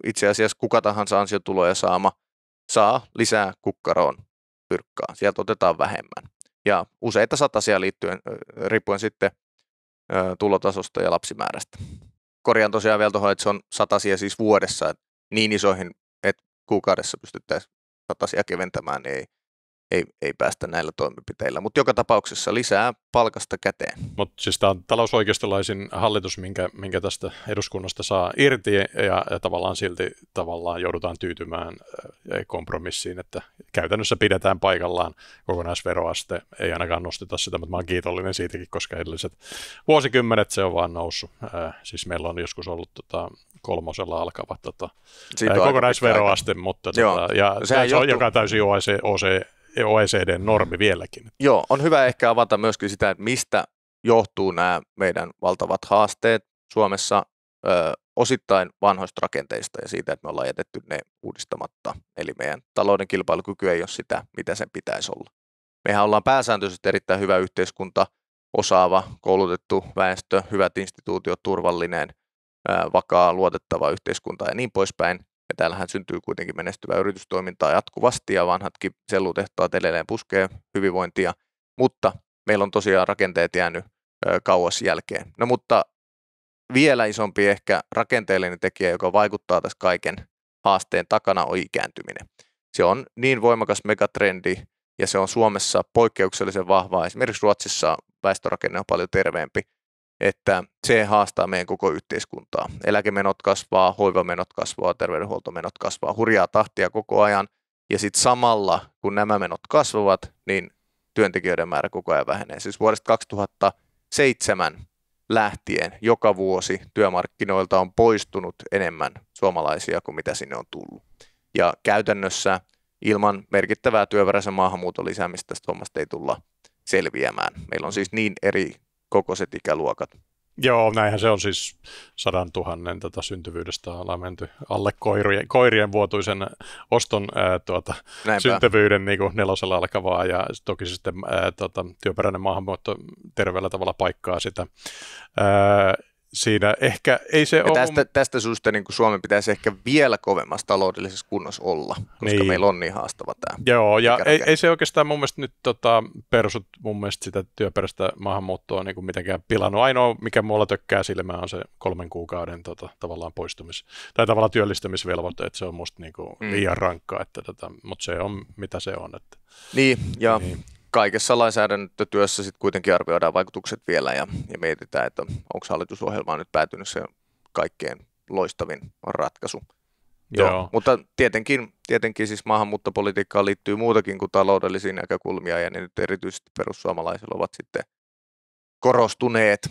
itse asiassa kuka tahansa ansiotuloja saama saa lisää kukkaroon pyrkkaa. Sieltä otetaan vähemmän. Ja useita satasia liittyen, riippuen sitten tulotasosta ja lapsimäärästä korjaan tosiaan vielä tuohon, että se on satasia siis vuodessa, niin isoihin, että kuukaudessa pystyttäisiin satasia keventämään, niin ei, ei, ei päästä näillä toimenpiteillä, mutta joka tapauksessa lisää palkasta käteen. Mutta siis tämä on talousoikeistolaisin hallitus, minkä, minkä tästä eduskunnasta saa irti ja, ja tavallaan silti tavallaan joudutaan tyytymään äh, kompromissiin, että käytännössä pidetään paikallaan kokonaisveroaste, ei ainakaan nosteta sitä, mutta mä oon kiitollinen siitäkin, koska edelliset vuosikymmenet se on vaan noussut. Äh, siis meillä on joskus ollut tota, kolmosella alkava tota, äh, kokonaisveroaste, mutta tota, ja, se on, joka täysin OEC, oecd normi vieläkin. Joo, on hyvä ehkä avata myöskin sitä, että mistä johtuu nämä meidän valtavat haasteet Suomessa ö, osittain vanhoista rakenteista ja siitä, että me ollaan jätetty ne uudistamatta. Eli meidän talouden kilpailukyky ei ole sitä, mitä sen pitäisi olla. Mehän ollaan pääsääntöisesti erittäin hyvä yhteiskunta, osaava, koulutettu väestö, hyvät instituutiot, turvallinen, vakaa, luotettava yhteiskunta ja niin poispäin. Ja täällähän syntyy kuitenkin menestyvää yritystoimintaa jatkuvasti ja vanhatkin sellutehtaat edelleen puskee hyvinvointia, mutta meillä on tosiaan rakenteet jäänyt kauas jälkeen. No mutta vielä isompi ehkä rakenteellinen tekijä, joka vaikuttaa tässä kaiken haasteen takana on ikääntyminen. Se on niin voimakas megatrendi ja se on Suomessa poikkeuksellisen vahvaa. Esimerkiksi Ruotsissa väestörakenne on paljon terveempi, että se haastaa meidän koko yhteiskuntaa. Eläkemenot kasvaa, hoivamenot kasvaa, terveydenhuoltomenot kasvaa hurjaa tahtia koko ajan. Ja sitten samalla, kun nämä menot kasvavat, niin työntekijöiden määrä koko ajan vähenee. Siis vuodesta 2007 lähtien joka vuosi työmarkkinoilta on poistunut enemmän suomalaisia kuin mitä sinne on tullut. Ja käytännössä ilman merkittävää työperäisen maahanmuuton lisäämistä tästä hommasta ei tulla selviämään. Meillä on siis niin eri kokoiset ikäluokat. Joo, näinhän se on siis sadan tuhannen tota syntyvyydestä ollaan menty alle koirien, koirien vuotuisen äh, oston ää, äh, tuota, syntyvyyden niin kuin nelosella alkavaa ja toki sitten ää, äh, tota, työperäinen maahanmuutto terveellä tavalla paikkaa sitä. Ää, siinä ehkä ei se ole... Tästä, tästä syystä niin kuin Suomen pitäisi ehkä vielä kovemmassa taloudellisessa kunnossa olla, koska niin. meillä on niin haastava tämä. Joo, ja ei, ei se oikeastaan mun mielestä nyt tota, persut mun mielestä sitä työperäistä maahanmuuttoa niin kuin mitenkään pilannut. Ainoa, mikä mulla tökkää silmään on se kolmen kuukauden tota, tavallaan poistumis- tai tavallaan työllistämisvelvoite, että se on musta niin kuin mm. liian rankkaa, että, tota, mutta se on mitä se on. Että, niin, ja niin kaikessa lainsäädäntötyössä sitten kuitenkin arvioidaan vaikutukset vielä ja, ja mietitään, että onko hallitusohjelmaan nyt päätynyt se kaikkein loistavin ratkaisu. Joo. Joo. Mutta tietenkin, tietenkin siis maahanmuuttopolitiikkaan liittyy muutakin kuin taloudellisia näkökulmia, ja ne nyt erityisesti perussuomalaisilla ovat sitten korostuneet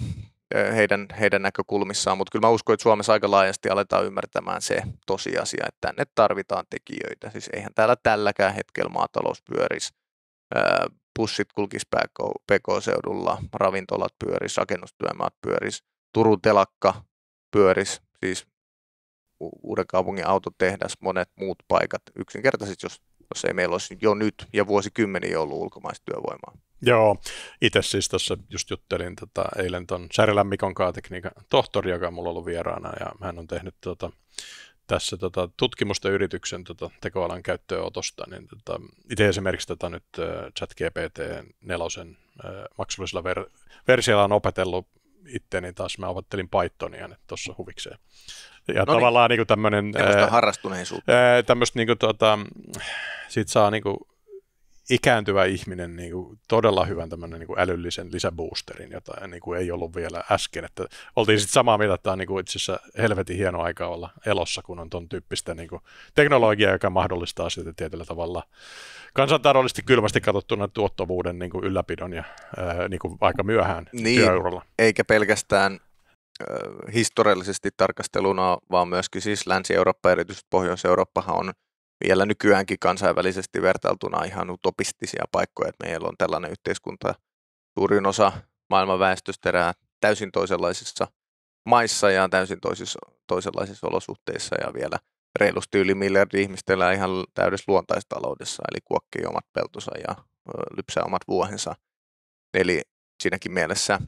eh, heidän, heidän näkökulmissaan, mutta kyllä mä uskon, että Suomessa aika laajasti aletaan ymmärtämään se tosiasia, että tänne tarvitaan tekijöitä. Siis eihän täällä tälläkään hetkellä maatalous pyörisi, eh, pussit kulkis PK-seudulla, ravintolat pyöris, rakennustyömaat pyöris, Turun telakka pyöris, siis uuden kaupungin autotehdas, monet muut paikat. Yksinkertaisesti, jos, jos ei meillä olisi jo nyt ja vuosikymmeniä ollut ulkomaista työvoimaa. Joo, itse siis tässä just juttelin tota, eilen ton Särilän Mikon kaatekniikan tohtori, joka on mulla ollut vieraana, ja hän on tehnyt tota, tässä tota, tutkimusta yrityksen tota, tekoalan käyttöönotosta, niin tota, itse esimerkiksi tätä nyt äh, ChatGPT 4 äh, maksullisella ver- versiolla on opetellut itteni taas, mä opettelin Pythonia nyt tuossa huvikseen. Ja Noniin. tavallaan niin tämmöinen... Tämmöistä harrastuneisuutta. Ää, tämmöistä niin kuin, tuota, siitä saa niin kuin, ikääntyvä ihminen niin kuin, todella hyvän tämmönen, niin kuin, älyllisen lisäboosterin, jota niin kuin, ei ollut vielä äsken. Että oltiin sitten samaa mieltä, että tämä on niin kuin, itse asiassa helvetin hieno aika olla elossa, kun on ton tyyppistä niin kuin, teknologiaa, joka mahdollistaa sitä tietyllä tavalla kansantaloudellisesti kylmästi katsottuna tuottavuuden niin kuin, ylläpidon ja ää, niin kuin, aika myöhään niin, työuralla. Eikä pelkästään historiallisesti tarkasteluna, vaan myöskin siis Länsi-Eurooppa, erityisesti Pohjois-Eurooppahan on vielä nykyäänkin kansainvälisesti vertailtuna ihan utopistisia paikkoja, että meillä on tällainen yhteiskunta, suurin osa maailman väestöstä erää täysin toisenlaisissa maissa ja täysin toisissa, toisenlaisissa olosuhteissa ja vielä reilusti yli miljardi ihmistä ihan täydessä luontaistaloudessa, eli kuokkii omat peltonsa ja lypsää omat vuohensa. Eli siinäkin mielessä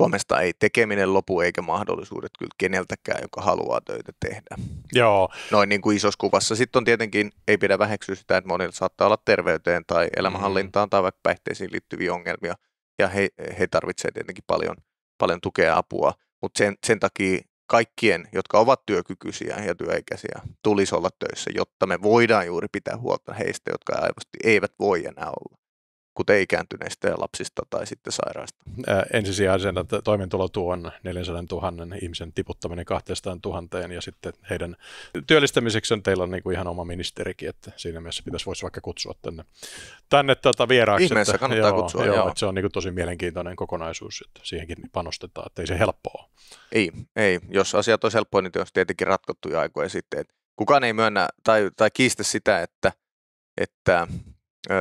Suomesta ei tekeminen lopu eikä mahdollisuudet kyllä keneltäkään, joka haluaa töitä tehdä. Joo. Noin niin kuin isossa kuvassa. Sitten on tietenkin, ei pidä väheksyä sitä, että monilla saattaa olla terveyteen tai elämänhallintaan mm. tai vaikka päihteisiin liittyviä ongelmia. Ja he, he tarvitsevat tietenkin paljon, paljon tukea ja apua. Mutta sen, sen takia kaikkien, jotka ovat työkykyisiä ja työikäisiä, tulisi olla töissä, jotta me voidaan juuri pitää huolta heistä, jotka aivosti eivät voi enää olla kuten ikääntyneistä ja lapsista tai sitten sairaista. Ää, ensisijaisena toimeentulotuon 400 000 ihmisen tiputtaminen 200 000 ja sitten heidän työllistämiseksi on teillä on niin kuin ihan oma ministerikin, että siinä mielessä pitäisi voisi vaikka kutsua tänne, tänne tota vieraaksi. Ihmeessä että, kannattaa joo, kutsua. Joo, joo. Että se on niin kuin tosi mielenkiintoinen kokonaisuus, että siihenkin panostetaan, että ei se helppoa Ei, ei. Jos asiat olisi helppoa, niin olisi tietenkin ratkottuja aikoja sitten. Kukaan ei myönnä tai, tai kiistä sitä, että, että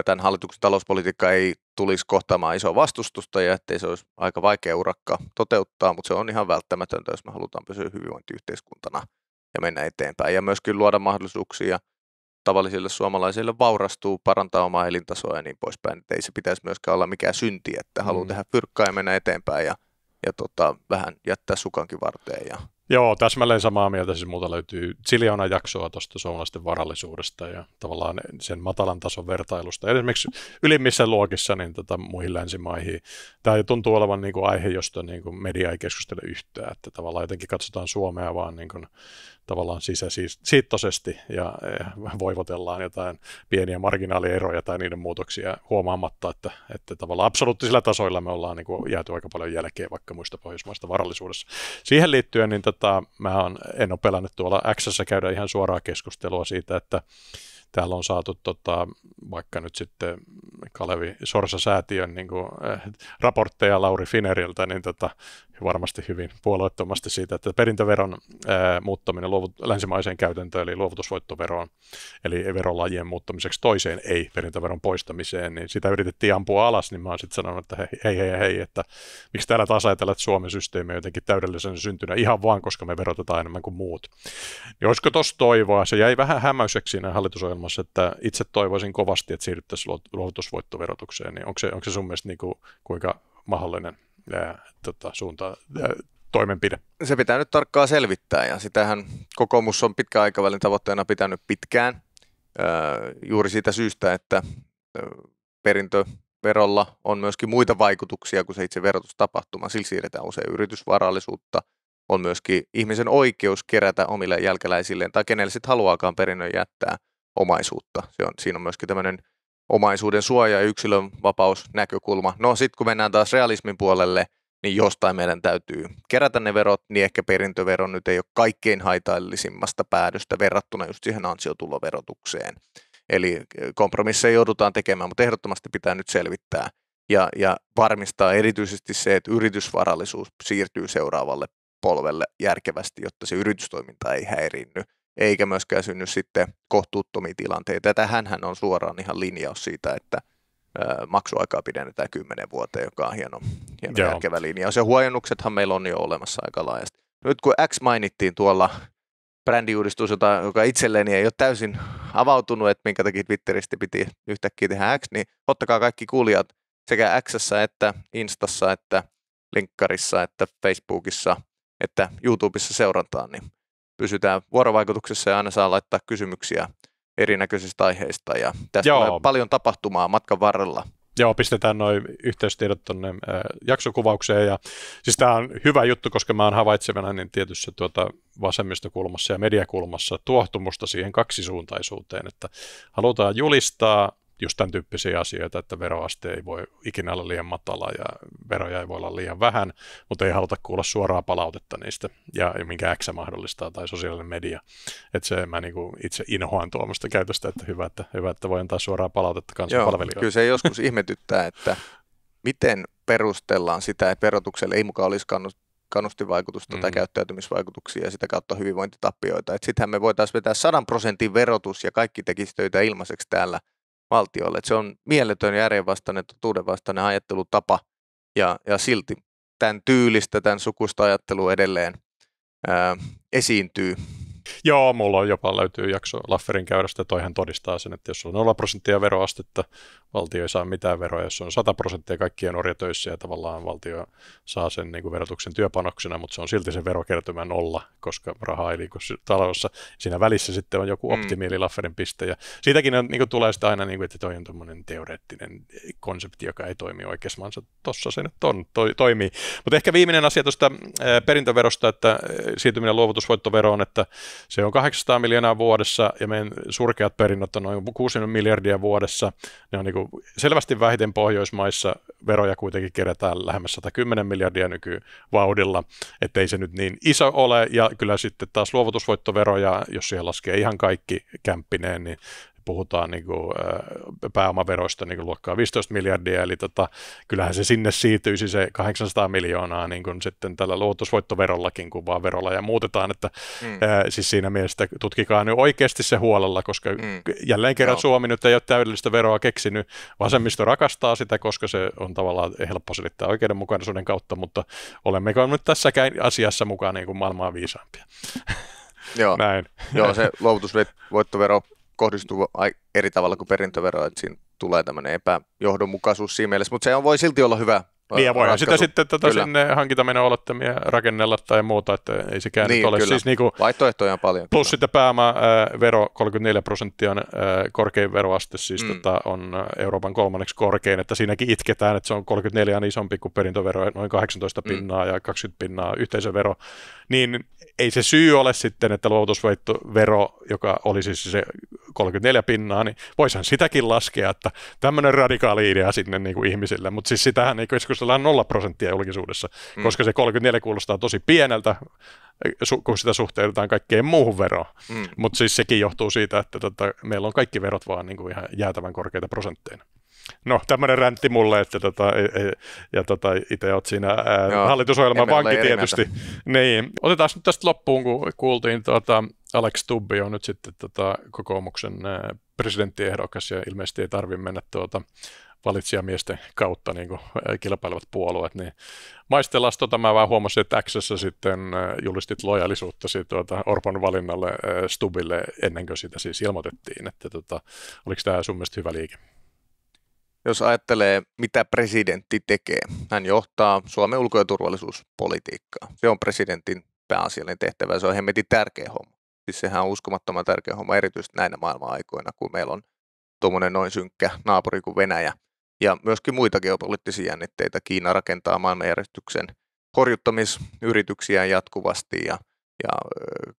tämän hallituksen talouspolitiikka ei tulisi kohtaamaan isoa vastustusta ja ettei se olisi aika vaikea urakka toteuttaa, mutta se on ihan välttämätöntä, jos me halutaan pysyä hyvinvointiyhteiskuntana ja mennä eteenpäin ja myöskin luoda mahdollisuuksia tavallisille suomalaisille vaurastuu, parantaa omaa elintasoa ja niin poispäin. Et ei se pitäisi myöskään olla mikään synti, että haluaa mm. tehdä pyrkkaa ja mennä eteenpäin ja, ja tota, vähän jättää sukankin varteen ja Joo, täsmälleen samaa mieltä. Siis muuta löytyy siljona jaksoa tuosta suomalaisten varallisuudesta ja tavallaan sen matalan tason vertailusta. Esimerkiksi ylimmissä luokissa niin tota, muihin länsimaihin. Tämä tuntuu olevan niin kuin aihe, josta niin kuin media ei keskustele yhtään. Että tavallaan jotenkin katsotaan Suomea vaan niin kuin, tavallaan sisäsiittosesti siis ja eh, voivotellaan jotain pieniä marginaalieroja tai niiden muutoksia huomaamatta, että, että tavallaan absoluuttisilla tasoilla me ollaan niin kuin jääty aika paljon jälkeen vaikka muista pohjoismaista varallisuudessa. Siihen liittyen niin tota, tota, mä on, en ole pelannut tuolla Xssä käydä ihan suoraa keskustelua siitä, että täällä on saatu tota, vaikka nyt sitten Kalevi Sorsa-säätiön niin kuin, äh, raportteja Lauri Fineriltä, niin tota, varmasti hyvin puolueettomasti siitä, että perintöveron ää, muuttaminen luovut, länsimaiseen käytäntöön, eli luovutusvoittoveroon, eli verolajien muuttamiseksi toiseen ei-perintöveron poistamiseen, niin sitä yritettiin ampua alas, niin mä oon sitten sanonut, että hei, hei, hei, että miksi täällä taas ajatellaan, että Suomen systeemi on jotenkin täydellisen syntynä ihan vaan, koska me verotetaan enemmän kuin muut. Niin olisiko tuossa toivoa? Se jäi vähän hämäyseksi siinä hallitusohjelmassa, että itse toivoisin kovasti, että siirryttäisiin luovutusvoittoverotukseen, niin onko se, onko se sun mielestä niin kuin, kuinka mahdollinen? ää, tota, suunta, ää, toimenpide. Se pitää nyt tarkkaan selvittää ja sitähän kokoomus on pitkän aikavälin tavoitteena pitänyt pitkään ää, juuri siitä syystä, että ää, perintö verolla on myöskin muita vaikutuksia kuin se itse verotustapahtuma. Sillä siirretään usein yritysvarallisuutta. On myöskin ihmisen oikeus kerätä omille jälkeläisilleen tai kenelle sitten haluaakaan perinnön jättää omaisuutta. Se on, siinä on myöskin tämmöinen omaisuuden suoja ja yksilön vapaus näkökulma. No sitten kun mennään taas realismin puolelle, niin jostain meidän täytyy kerätä ne verot, niin ehkä perintövero nyt ei ole kaikkein haitallisimmasta päädystä verrattuna just siihen ansiotuloverotukseen. Eli kompromisseja joudutaan tekemään, mutta ehdottomasti pitää nyt selvittää ja, ja varmistaa erityisesti se, että yritysvarallisuus siirtyy seuraavalle polvelle järkevästi, jotta se yritystoiminta ei häirinny eikä myöskään synny sitten kohtuuttomia tilanteita. Tähän on suoraan ihan linjaus siitä, että maksuaikaa pidennetään 10 vuoteen, joka on hieno, hieno Joo. järkevä linjaus. Ja huojennuksethan meillä on jo olemassa aika laajasti. Nyt kun X mainittiin tuolla brändiuudistus, jota, joka itselleni ei ole täysin avautunut, että minkä takia Twitteristä piti yhtäkkiä tehdä X, niin ottakaa kaikki kuulijat sekä x että Instassa, että Linkkarissa, että Facebookissa, että YouTubessa seurantaan, niin pysytään vuorovaikutuksessa ja aina saa laittaa kysymyksiä erinäköisistä aiheista ja tästä Joo. tulee paljon tapahtumaa matkan varrella. Joo, pistetään noin yhteystiedot tuonne jaksokuvaukseen. Ja, siis tämä on hyvä juttu, koska mä oon havaitsevana niin tietyssä tuota vasemmistokulmassa ja mediakulmassa tuohtumusta siihen kaksisuuntaisuuteen, että halutaan julistaa just tämän tyyppisiä asioita, että veroaste ei voi ikinä olla liian matala ja veroja ei voi olla liian vähän, mutta ei haluta kuulla suoraa palautetta niistä, ja minkä X mahdollistaa tai sosiaalinen media. Että se mä niin kuin itse inhoan tuommoista käytöstä, että hyvä, että, hyvä, että voi antaa suoraa palautetta kansanpalvelijoille. Kyllä se joskus ihmetyttää, että miten perustellaan sitä, että verotukselle ei mukaan olisi kannustinvaikutusta mm. tai käyttäytymisvaikutuksia ja sitä kautta hyvinvointitappioita. Sittenhän me voitaisiin vetää 100 prosentin verotus ja kaikki tekisi töitä ilmaiseksi täällä – valtiolle. Että se on mieletön ja järjenvastainen, totuudenvastainen ajattelutapa ja, ja silti tämän tyylistä, tämän sukusta ajattelu edelleen ää, esiintyy Joo, mulla on jopa löytyy jakso Lafferin käyrästä, toihan todistaa sen, että jos on 0 prosenttia veroastetta, valtio ei saa mitään veroa, jos on 100 prosenttia kaikkien orjatöissä ja tavallaan valtio saa sen niin kuin verotuksen työpanoksena, mutta se on silti se verokertymä nolla, koska raha ei liiku talossa. Siinä välissä sitten on joku mm. optimi, eli Lafferin piste, ja siitäkin on, niin kuin tulee sitä aina, niin kuin, että toi on tuommoinen teoreettinen konsepti, joka ei toimi oikeassa maansa. Tossa se nyt on, toi, toimii. Mutta ehkä viimeinen asia tuosta perintöverosta, että siirtyminen luovutusvoittoveroon, että se on 800 miljoonaa vuodessa ja meidän surkeat perinnöt on noin 60 miljardia vuodessa. Ne on niin kuin selvästi vähiten Pohjoismaissa. Veroja kuitenkin kerätään lähemmäs 110 miljardia nykyvauhdilla, ettei se nyt niin iso ole. Ja kyllä sitten taas luovutusvoittoveroja, jos siihen laskee ihan kaikki kämppineen, niin puhutaan niin kuin, äh, pääomaveroista niin kuin luokkaa 15 miljardia, eli tota, kyllähän se sinne siirtyisi se 800 miljoonaa niin kuin sitten tällä luotusvoittoverollakin, kun vaan verolla ja muutetaan, että mm. ää, äh, siis siinä mielessä tutkikaa nyt oikeasti se huolella, koska mm. jälleen kerran no. Suomi nyt ei ole täydellistä veroa keksinyt, vasemmisto rakastaa sitä, koska se on tavallaan helppo selittää oikeudenmukaisuuden kautta, mutta olemmeko nyt tässäkään asiassa mukaan niin kuin maailmaa viisaampia. Joo, Näin. Joo se luovutusvoittovero kohdistuu eri tavalla kuin perintövero, että siinä tulee tämmöinen epäjohdonmukaisuus siinä mielessä, mutta se on, voi silti olla hyvä niin ja voihan sitä sitten tota sinne hankintameno-olettamia rakennella tai muuta, että ei sekään niin, ole. Kyllä. Siis kuin, niinku Vaihtoehtoja on paljon. Plus pääoma äh, vero 34 prosenttia on äh, korkein veroaste, siis mm. tota, on Euroopan kolmanneksi korkein, että siinäkin itketään, että se on 34 on isompi kuin perintövero, noin 18 mm. pinnaa ja 20 pinnaa yhteisövero, niin ei se syy ole sitten, että vero joka oli siis se 34 pinnaa, niin voisihan sitäkin laskea, että tämmöinen radikaali idea sinne niin kuin ihmisille, mutta siis sitähän niin kuin kuulosteella on nolla prosenttia julkisuudessa, mm. koska se 34 kuulostaa tosi pieneltä, eh, kun sitä suhteutetaan kaikkeen muuhun veroon. Mm. Mutta siis sekin johtuu siitä, että tota, meillä on kaikki verot vaan niin kuin ihan jäätävän korkeita prosentteina. No, tämmöinen räntti mulle, että tota, ja, e, e, ja tota, itse olet siinä ää, Joo, hallitusohjelman vanki tietysti. Niin, otetaan nyt tästä loppuun, kun kuultiin tota, Alex Tubbi on nyt sitten tota, kokoomuksen presidenttiehdokas ja ilmeisesti ei tarvitse mennä tuota, valitsijamiesten kautta niin kuin kilpailevat puolueet, niin maistellaan tota, mä vähän huomasin, että Xssä sitten julistit lojalisuutta tuota Orpon valinnalle Stubille ennen kuin sitä siis ilmoitettiin, että tuota, oliko tämä sun mielestä hyvä liike? Jos ajattelee, mitä presidentti tekee, hän johtaa Suomen ulko- ja turvallisuuspolitiikkaa. Se on presidentin pääasiallinen tehtävä ja se on hemmetin tärkeä homma. Siis sehän on uskomattoman tärkeä homma, erityisesti näinä maailman aikoina, kun meillä on tuommoinen noin synkkä naapuri kuin Venäjä – ja myöskin muita geopoliittisia jännitteitä. Kiina rakentaa maailmanjärjestyksen horjuttamisyrityksiä jatkuvasti ja, ja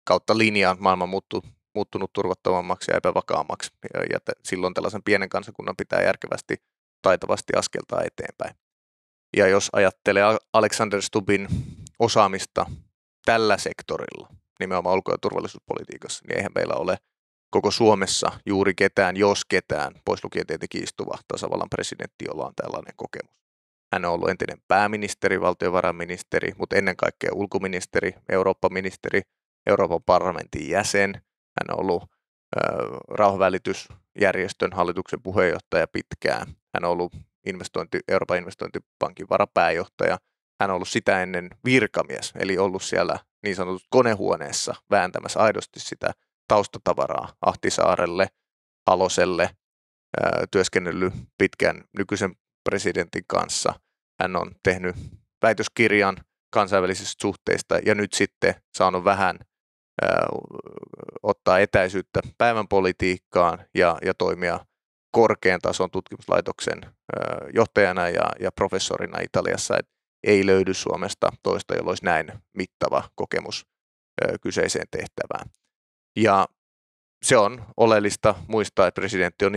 kautta linjaan maailma muuttuu muuttunut turvattomammaksi ja epävakaammaksi, ja, ja t- silloin tällaisen pienen kansakunnan pitää järkevästi, taitavasti askeltaa eteenpäin. Ja jos ajattelee Alexander Stubin osaamista tällä sektorilla, nimenomaan ulko- ja turvallisuuspolitiikassa, niin eihän meillä ole koko Suomessa juuri ketään, jos ketään, pois lukien tietenkin istuva tasavallan presidentti, jolla on tällainen kokemus. Hän on ollut entinen pääministeri, valtiovarainministeri, mutta ennen kaikkea ulkoministeri, Eurooppa-ministeri, Euroopan parlamentin jäsen. Hän on ollut rauhavälitysjärjestön hallituksen puheenjohtaja pitkään. Hän on ollut investointi, Euroopan investointipankin varapääjohtaja. Hän on ollut sitä ennen virkamies, eli ollut siellä niin sanotut konehuoneessa vääntämässä aidosti sitä – taustatavaraa Ahtisaarelle, aloselle työskennellyt pitkään nykyisen presidentin kanssa. Hän on tehnyt väitöskirjan kansainvälisistä suhteista ja nyt sitten saanut vähän ää, ottaa etäisyyttä päivän politiikkaan ja, ja toimia korkean tason tutkimuslaitoksen ää, johtajana ja, ja professorina Italiassa. Et ei löydy Suomesta toista, jolla olisi näin mittava kokemus ää, kyseiseen tehtävään. Ja se on oleellista muistaa, että presidentti on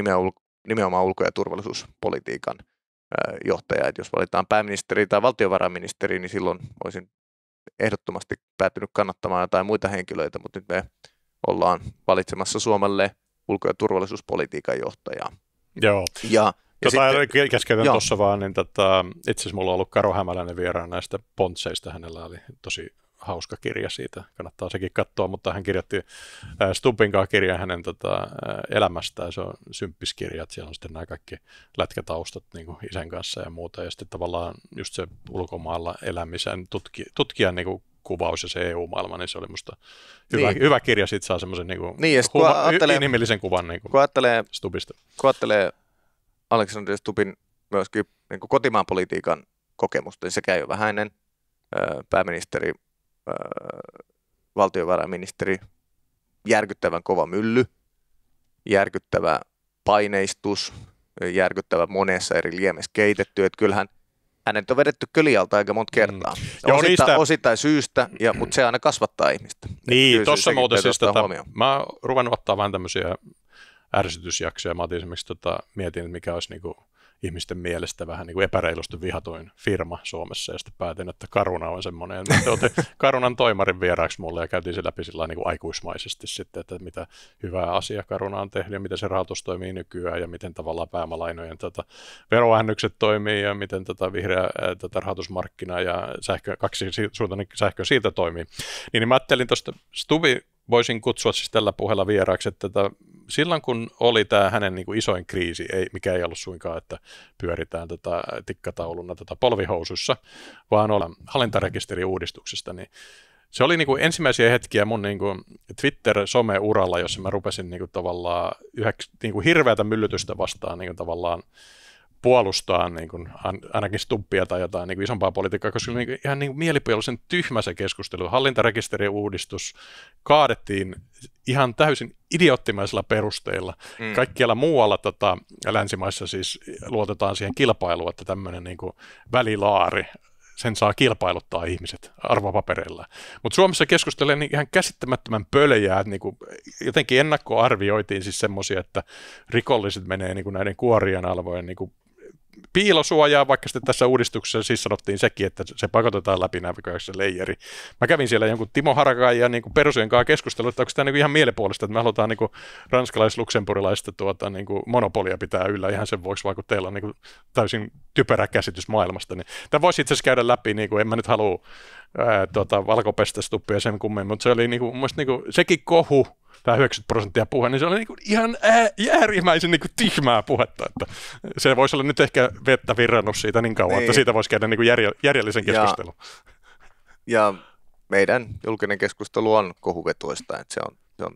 nimenomaan ulko- ja turvallisuuspolitiikan johtaja. Että jos valitaan pääministeri tai valtiovarainministeri, niin silloin olisin ehdottomasti päätynyt kannattamaan jotain muita henkilöitä, mutta nyt me ollaan valitsemassa Suomelle ulko- ja turvallisuuspolitiikan johtajaa. Joo. Ja, ja tota, sitten, keskeytän tuossa vaan, niin tota, itse asiassa mulla on ollut Karo Hämäläinen vieraan näistä pontseista, hänellä oli tosi hauska kirja siitä, kannattaa sekin katsoa, mutta hän kirjoitti ää, Stumpinkaan kirjan hänen tota, elämästään, se on symppiskirjat, siellä on sitten nämä kaikki lätkätaustat niin kuin isän kanssa ja muuta, ja sitten tavallaan just se ulkomailla elämisen tutki, tutkijan niin kuin kuvaus ja se EU-maailma, niin se oli musta hyvä, niin. hyvä kirja, siitä saa semmoisen niin kuin niin, kun huuma, inhimillisen kuvan niin kuin kun ajattelee, Stubista. Kun ajattelee Alexander Stubin myöskin niin kuin kotimaan politiikan kokemusta, niin sekä jo ennen pääministeri valtiovarainministeri, järkyttävän kova mylly, järkyttävä paineistus, järkyttävä monessa eri liemessä keitetty, että kyllähän hänet on vedetty kylialta aika monta mm. kertaa. Mm. Joo, niistä... Osittain syystä, ja, mutta se aina kasvattaa ihmistä. Niin, tuossa muuten siis tätä, mä oon ruvennut ottaa vähän tämmöisiä ärsytysjaksoja. Mä otin esimerkiksi tota, mietin, että mikä olisi niinku ihmisten mielestä vähän niin kuin epäreilusti vihatoin firma Suomessa ja sitten päätin, että Karuna on semmoinen. Te olette Karunan toimarin vieraaksi mulle ja käytiin se läpi sillä niin kuin aikuismaisesti sitten, että mitä hyvää asia Karuna on tehnyt ja miten se rahoitus toimii nykyään ja miten tavallaan pääomalainojen tota, verovähennykset toimii ja miten tota vihreä tota, rahoitusmarkkina ja sähkö, kaksi suuntainen niin sähkö siitä toimii. Niin, niin mä ajattelin tuosta Stubi voisin kutsua siis tällä puheella vieraaksi, että tätä, tota, silloin kun oli tämä hänen niin kuin isoin kriisi, ei, mikä ei ollut suinkaan, että pyöritään tätä tota tikkatauluna tätä tota polvihousussa, vaan olla hallintarekisteriuudistuksesta, niin se oli niin kuin ensimmäisiä hetkiä mun niin kuin Twitter-some-uralla, jossa mä rupesin niin kuin tavallaan yhä, niin kuin hirveätä myllytystä vastaan niin kuin tavallaan puolustaa niin kuin, ainakin stumppia tai jotain niin kuin isompaa politiikkaa, koska niin kuin, ihan niin mielipuolisen tyhmä se keskustelu. hallintarekisterin uudistus kaadettiin ihan täysin idioottimaisilla perusteilla. Mm. Kaikkialla muualla tota, länsimaissa siis luotetaan siihen kilpailuun, että tämmöinen niin kuin, välilaari sen saa kilpailuttaa ihmiset arvopapereilla. Mutta Suomessa keskustellaan niin ihan käsittämättömän pölejää, että niin jotenkin ennakkoarvioitiin siis semmoisia, että rikolliset menee niin näiden kuorien alvojen niin piilosuojaa, vaikka sitten tässä uudistuksessa siis sanottiin sekin, että se pakotetaan läpi näviköiksi se leijeri. Mä kävin siellä jonkun Timo Harakan ja niin Perusujen kanssa keskustelua, että onko tämä niin ihan mielipuolista, että me halutaan niin ranskalais-luksemburilaista tuota, niin monopolia pitää yllä ihan sen vuoksi, vaikka teillä on niin täysin typerä käsitys maailmasta. Niin. Tämä voisi itse asiassa käydä läpi, niin kuin, en mä nyt halua tuota, valkopestä stuppia sen kummemmin, mutta se oli niin kuin, niin kuin, sekin kohu, tai 90 prosenttia puhe, niin se oli niin kuin ihan äh, äärimmäisen niin kuin tihmää puhetta. Että se voisi olla nyt ehkä vettä virrannut siitä niin kauan, niin. että siitä voisi käydä niin kuin järje, järjellisen keskustelun. Ja, ja meidän julkinen keskustelu on kohuvetuista, että se on, se on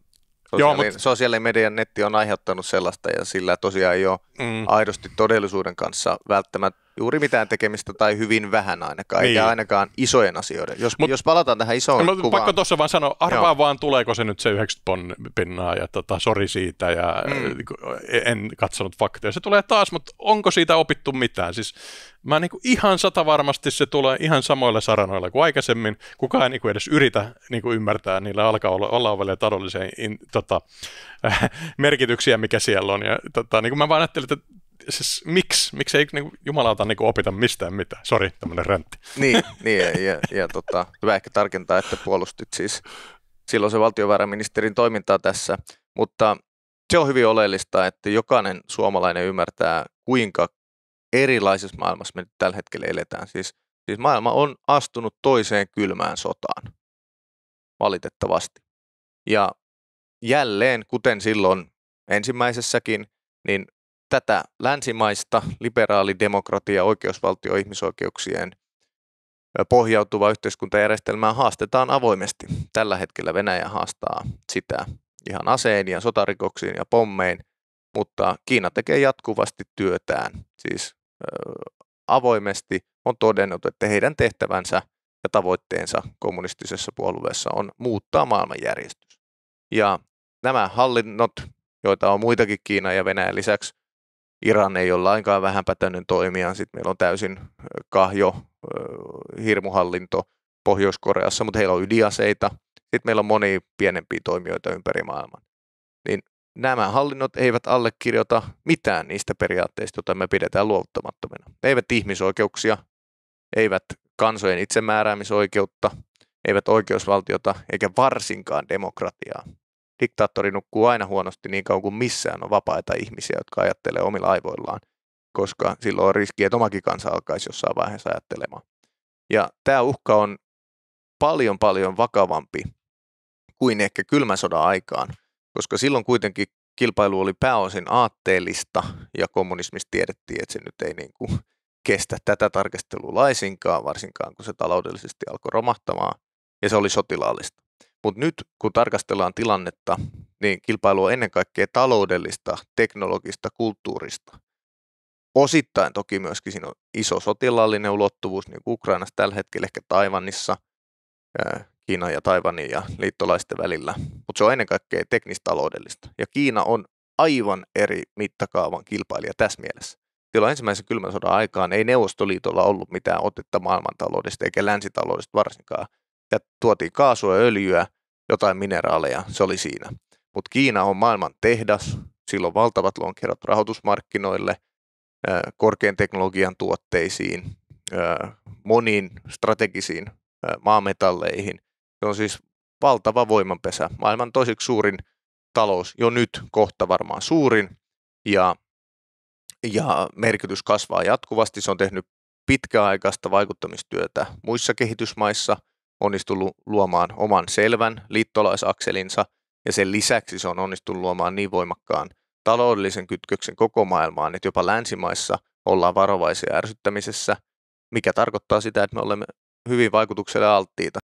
Sosiaali- Joo, mutta... Sosiaalinen median netti on aiheuttanut sellaista ja sillä tosiaan ei ole mm. aidosti todellisuuden kanssa välttämättä juuri mitään tekemistä tai hyvin vähän ainakaan, niin. eikä ainakaan isojen asioiden. Jos, Mut, jos palataan tähän isoon no, kuvaan. Pakko tuossa vaan sanoa, arvaa Joo. vaan tuleeko se nyt se 90 pinnaa ja tota, sori siitä ja mm. Äh, niinku, en katsonut faktoja. Se tulee taas, mutta onko siitä opittu mitään? Siis mä niin kuin ihan sata varmasti se tulee ihan samoilla saranoilla kuin aikaisemmin. Kukaan ei niin kuin edes yritä niin kuin ymmärtää, niillä alkaa olla, olla välillä taloudellisia tota, äh, merkityksiä, mikä siellä on. Ja, tota, niin kuin mä vaan ajattelin, että siis miksi, miksi ei niin jumalauta niin kuin opita mistään mitään? Sori, tämmöinen räntti. Niin, niin ja, ja, ja tota, hyvä ehkä tarkentaa, että puolustit siis silloin se valtiovarainministerin toimintaa tässä, mutta se on hyvin oleellista, että jokainen suomalainen ymmärtää, kuinka erilaisessa maailmassa me nyt tällä hetkellä eletään. Siis, siis maailma on astunut toiseen kylmään sotaan, valitettavasti. Ja jälleen, kuten silloin ensimmäisessäkin, niin tätä länsimaista liberaalidemokratia, oikeusvaltio, ihmisoikeuksien pohjautuvaa yhteiskuntajärjestelmää haastetaan avoimesti. Tällä hetkellä Venäjä haastaa sitä ihan aseen ja sotarikoksiin ja pommein, mutta Kiina tekee jatkuvasti työtään. Siis avoimesti on todennut, että heidän tehtävänsä ja tavoitteensa kommunistisessa puolueessa on muuttaa maailmanjärjestys. Ja nämä hallinnot, joita on muitakin Kiina ja Venäjän lisäksi, Iran ei ole lainkaan vähän pätänyt toimia. Sitten meillä on täysin kahjo, hirmuhallinto Pohjois-Koreassa, mutta heillä on ydinaseita. Sitten meillä on moni pienempiä toimijoita ympäri maailman. Niin nämä hallinnot eivät allekirjoita mitään niistä periaatteista, joita me pidetään luovuttamattomina. Eivät ihmisoikeuksia, eivät kansojen itsemääräämisoikeutta, eivät oikeusvaltiota eikä varsinkaan demokratiaa diktaattori nukkuu aina huonosti niin kauan kuin missään on vapaita ihmisiä, jotka ajattelee omilla aivoillaan, koska silloin on riski, että omakin kansa alkaisi jossain vaiheessa ajattelemaan. Ja tämä uhka on paljon paljon vakavampi kuin ehkä kylmän sodan aikaan, koska silloin kuitenkin kilpailu oli pääosin aatteellista ja kommunismista tiedettiin, että se nyt ei niin kuin kestä tätä tarkastelua laisinkaan, varsinkaan kun se taloudellisesti alkoi romahtamaan, ja se oli sotilaallista. Mutta nyt kun tarkastellaan tilannetta, niin kilpailu on ennen kaikkea taloudellista, teknologista, kulttuurista. Osittain toki myöskin siinä on iso sotilaallinen ulottuvuus, niin kuin Ukrainassa tällä hetkellä, ehkä Taivanissa, Kiina ja Taivanin ja liittolaisten välillä, mutta se on ennen kaikkea teknistaloudellista. Ja Kiina on aivan eri mittakaavan kilpailija tässä mielessä. Silloin ensimmäisen kylmän sodan aikaan ei Neuvostoliitolla ollut mitään otetta maailmantaloudesta eikä länsitaloudesta varsinkaan ja tuotiin kaasua, öljyä, jotain mineraaleja, se oli siinä. Mutta Kiina on maailman tehdas, sillä on valtavat lonkerot rahoitusmarkkinoille, korkean teknologian tuotteisiin, moniin strategisiin maametalleihin. Se on siis valtava voimanpesä. Maailman toiseksi suurin talous, jo nyt kohta varmaan suurin, ja, ja merkitys kasvaa jatkuvasti. Se on tehnyt pitkäaikaista vaikuttamistyötä muissa kehitysmaissa – onnistunut luomaan oman selvän liittolaisakselinsa ja sen lisäksi se on onnistunut luomaan niin voimakkaan taloudellisen kytköksen koko maailmaan, että jopa länsimaissa ollaan varovaisia ärsyttämisessä, mikä tarkoittaa sitä, että me olemme hyvin vaikutukselle alttiita.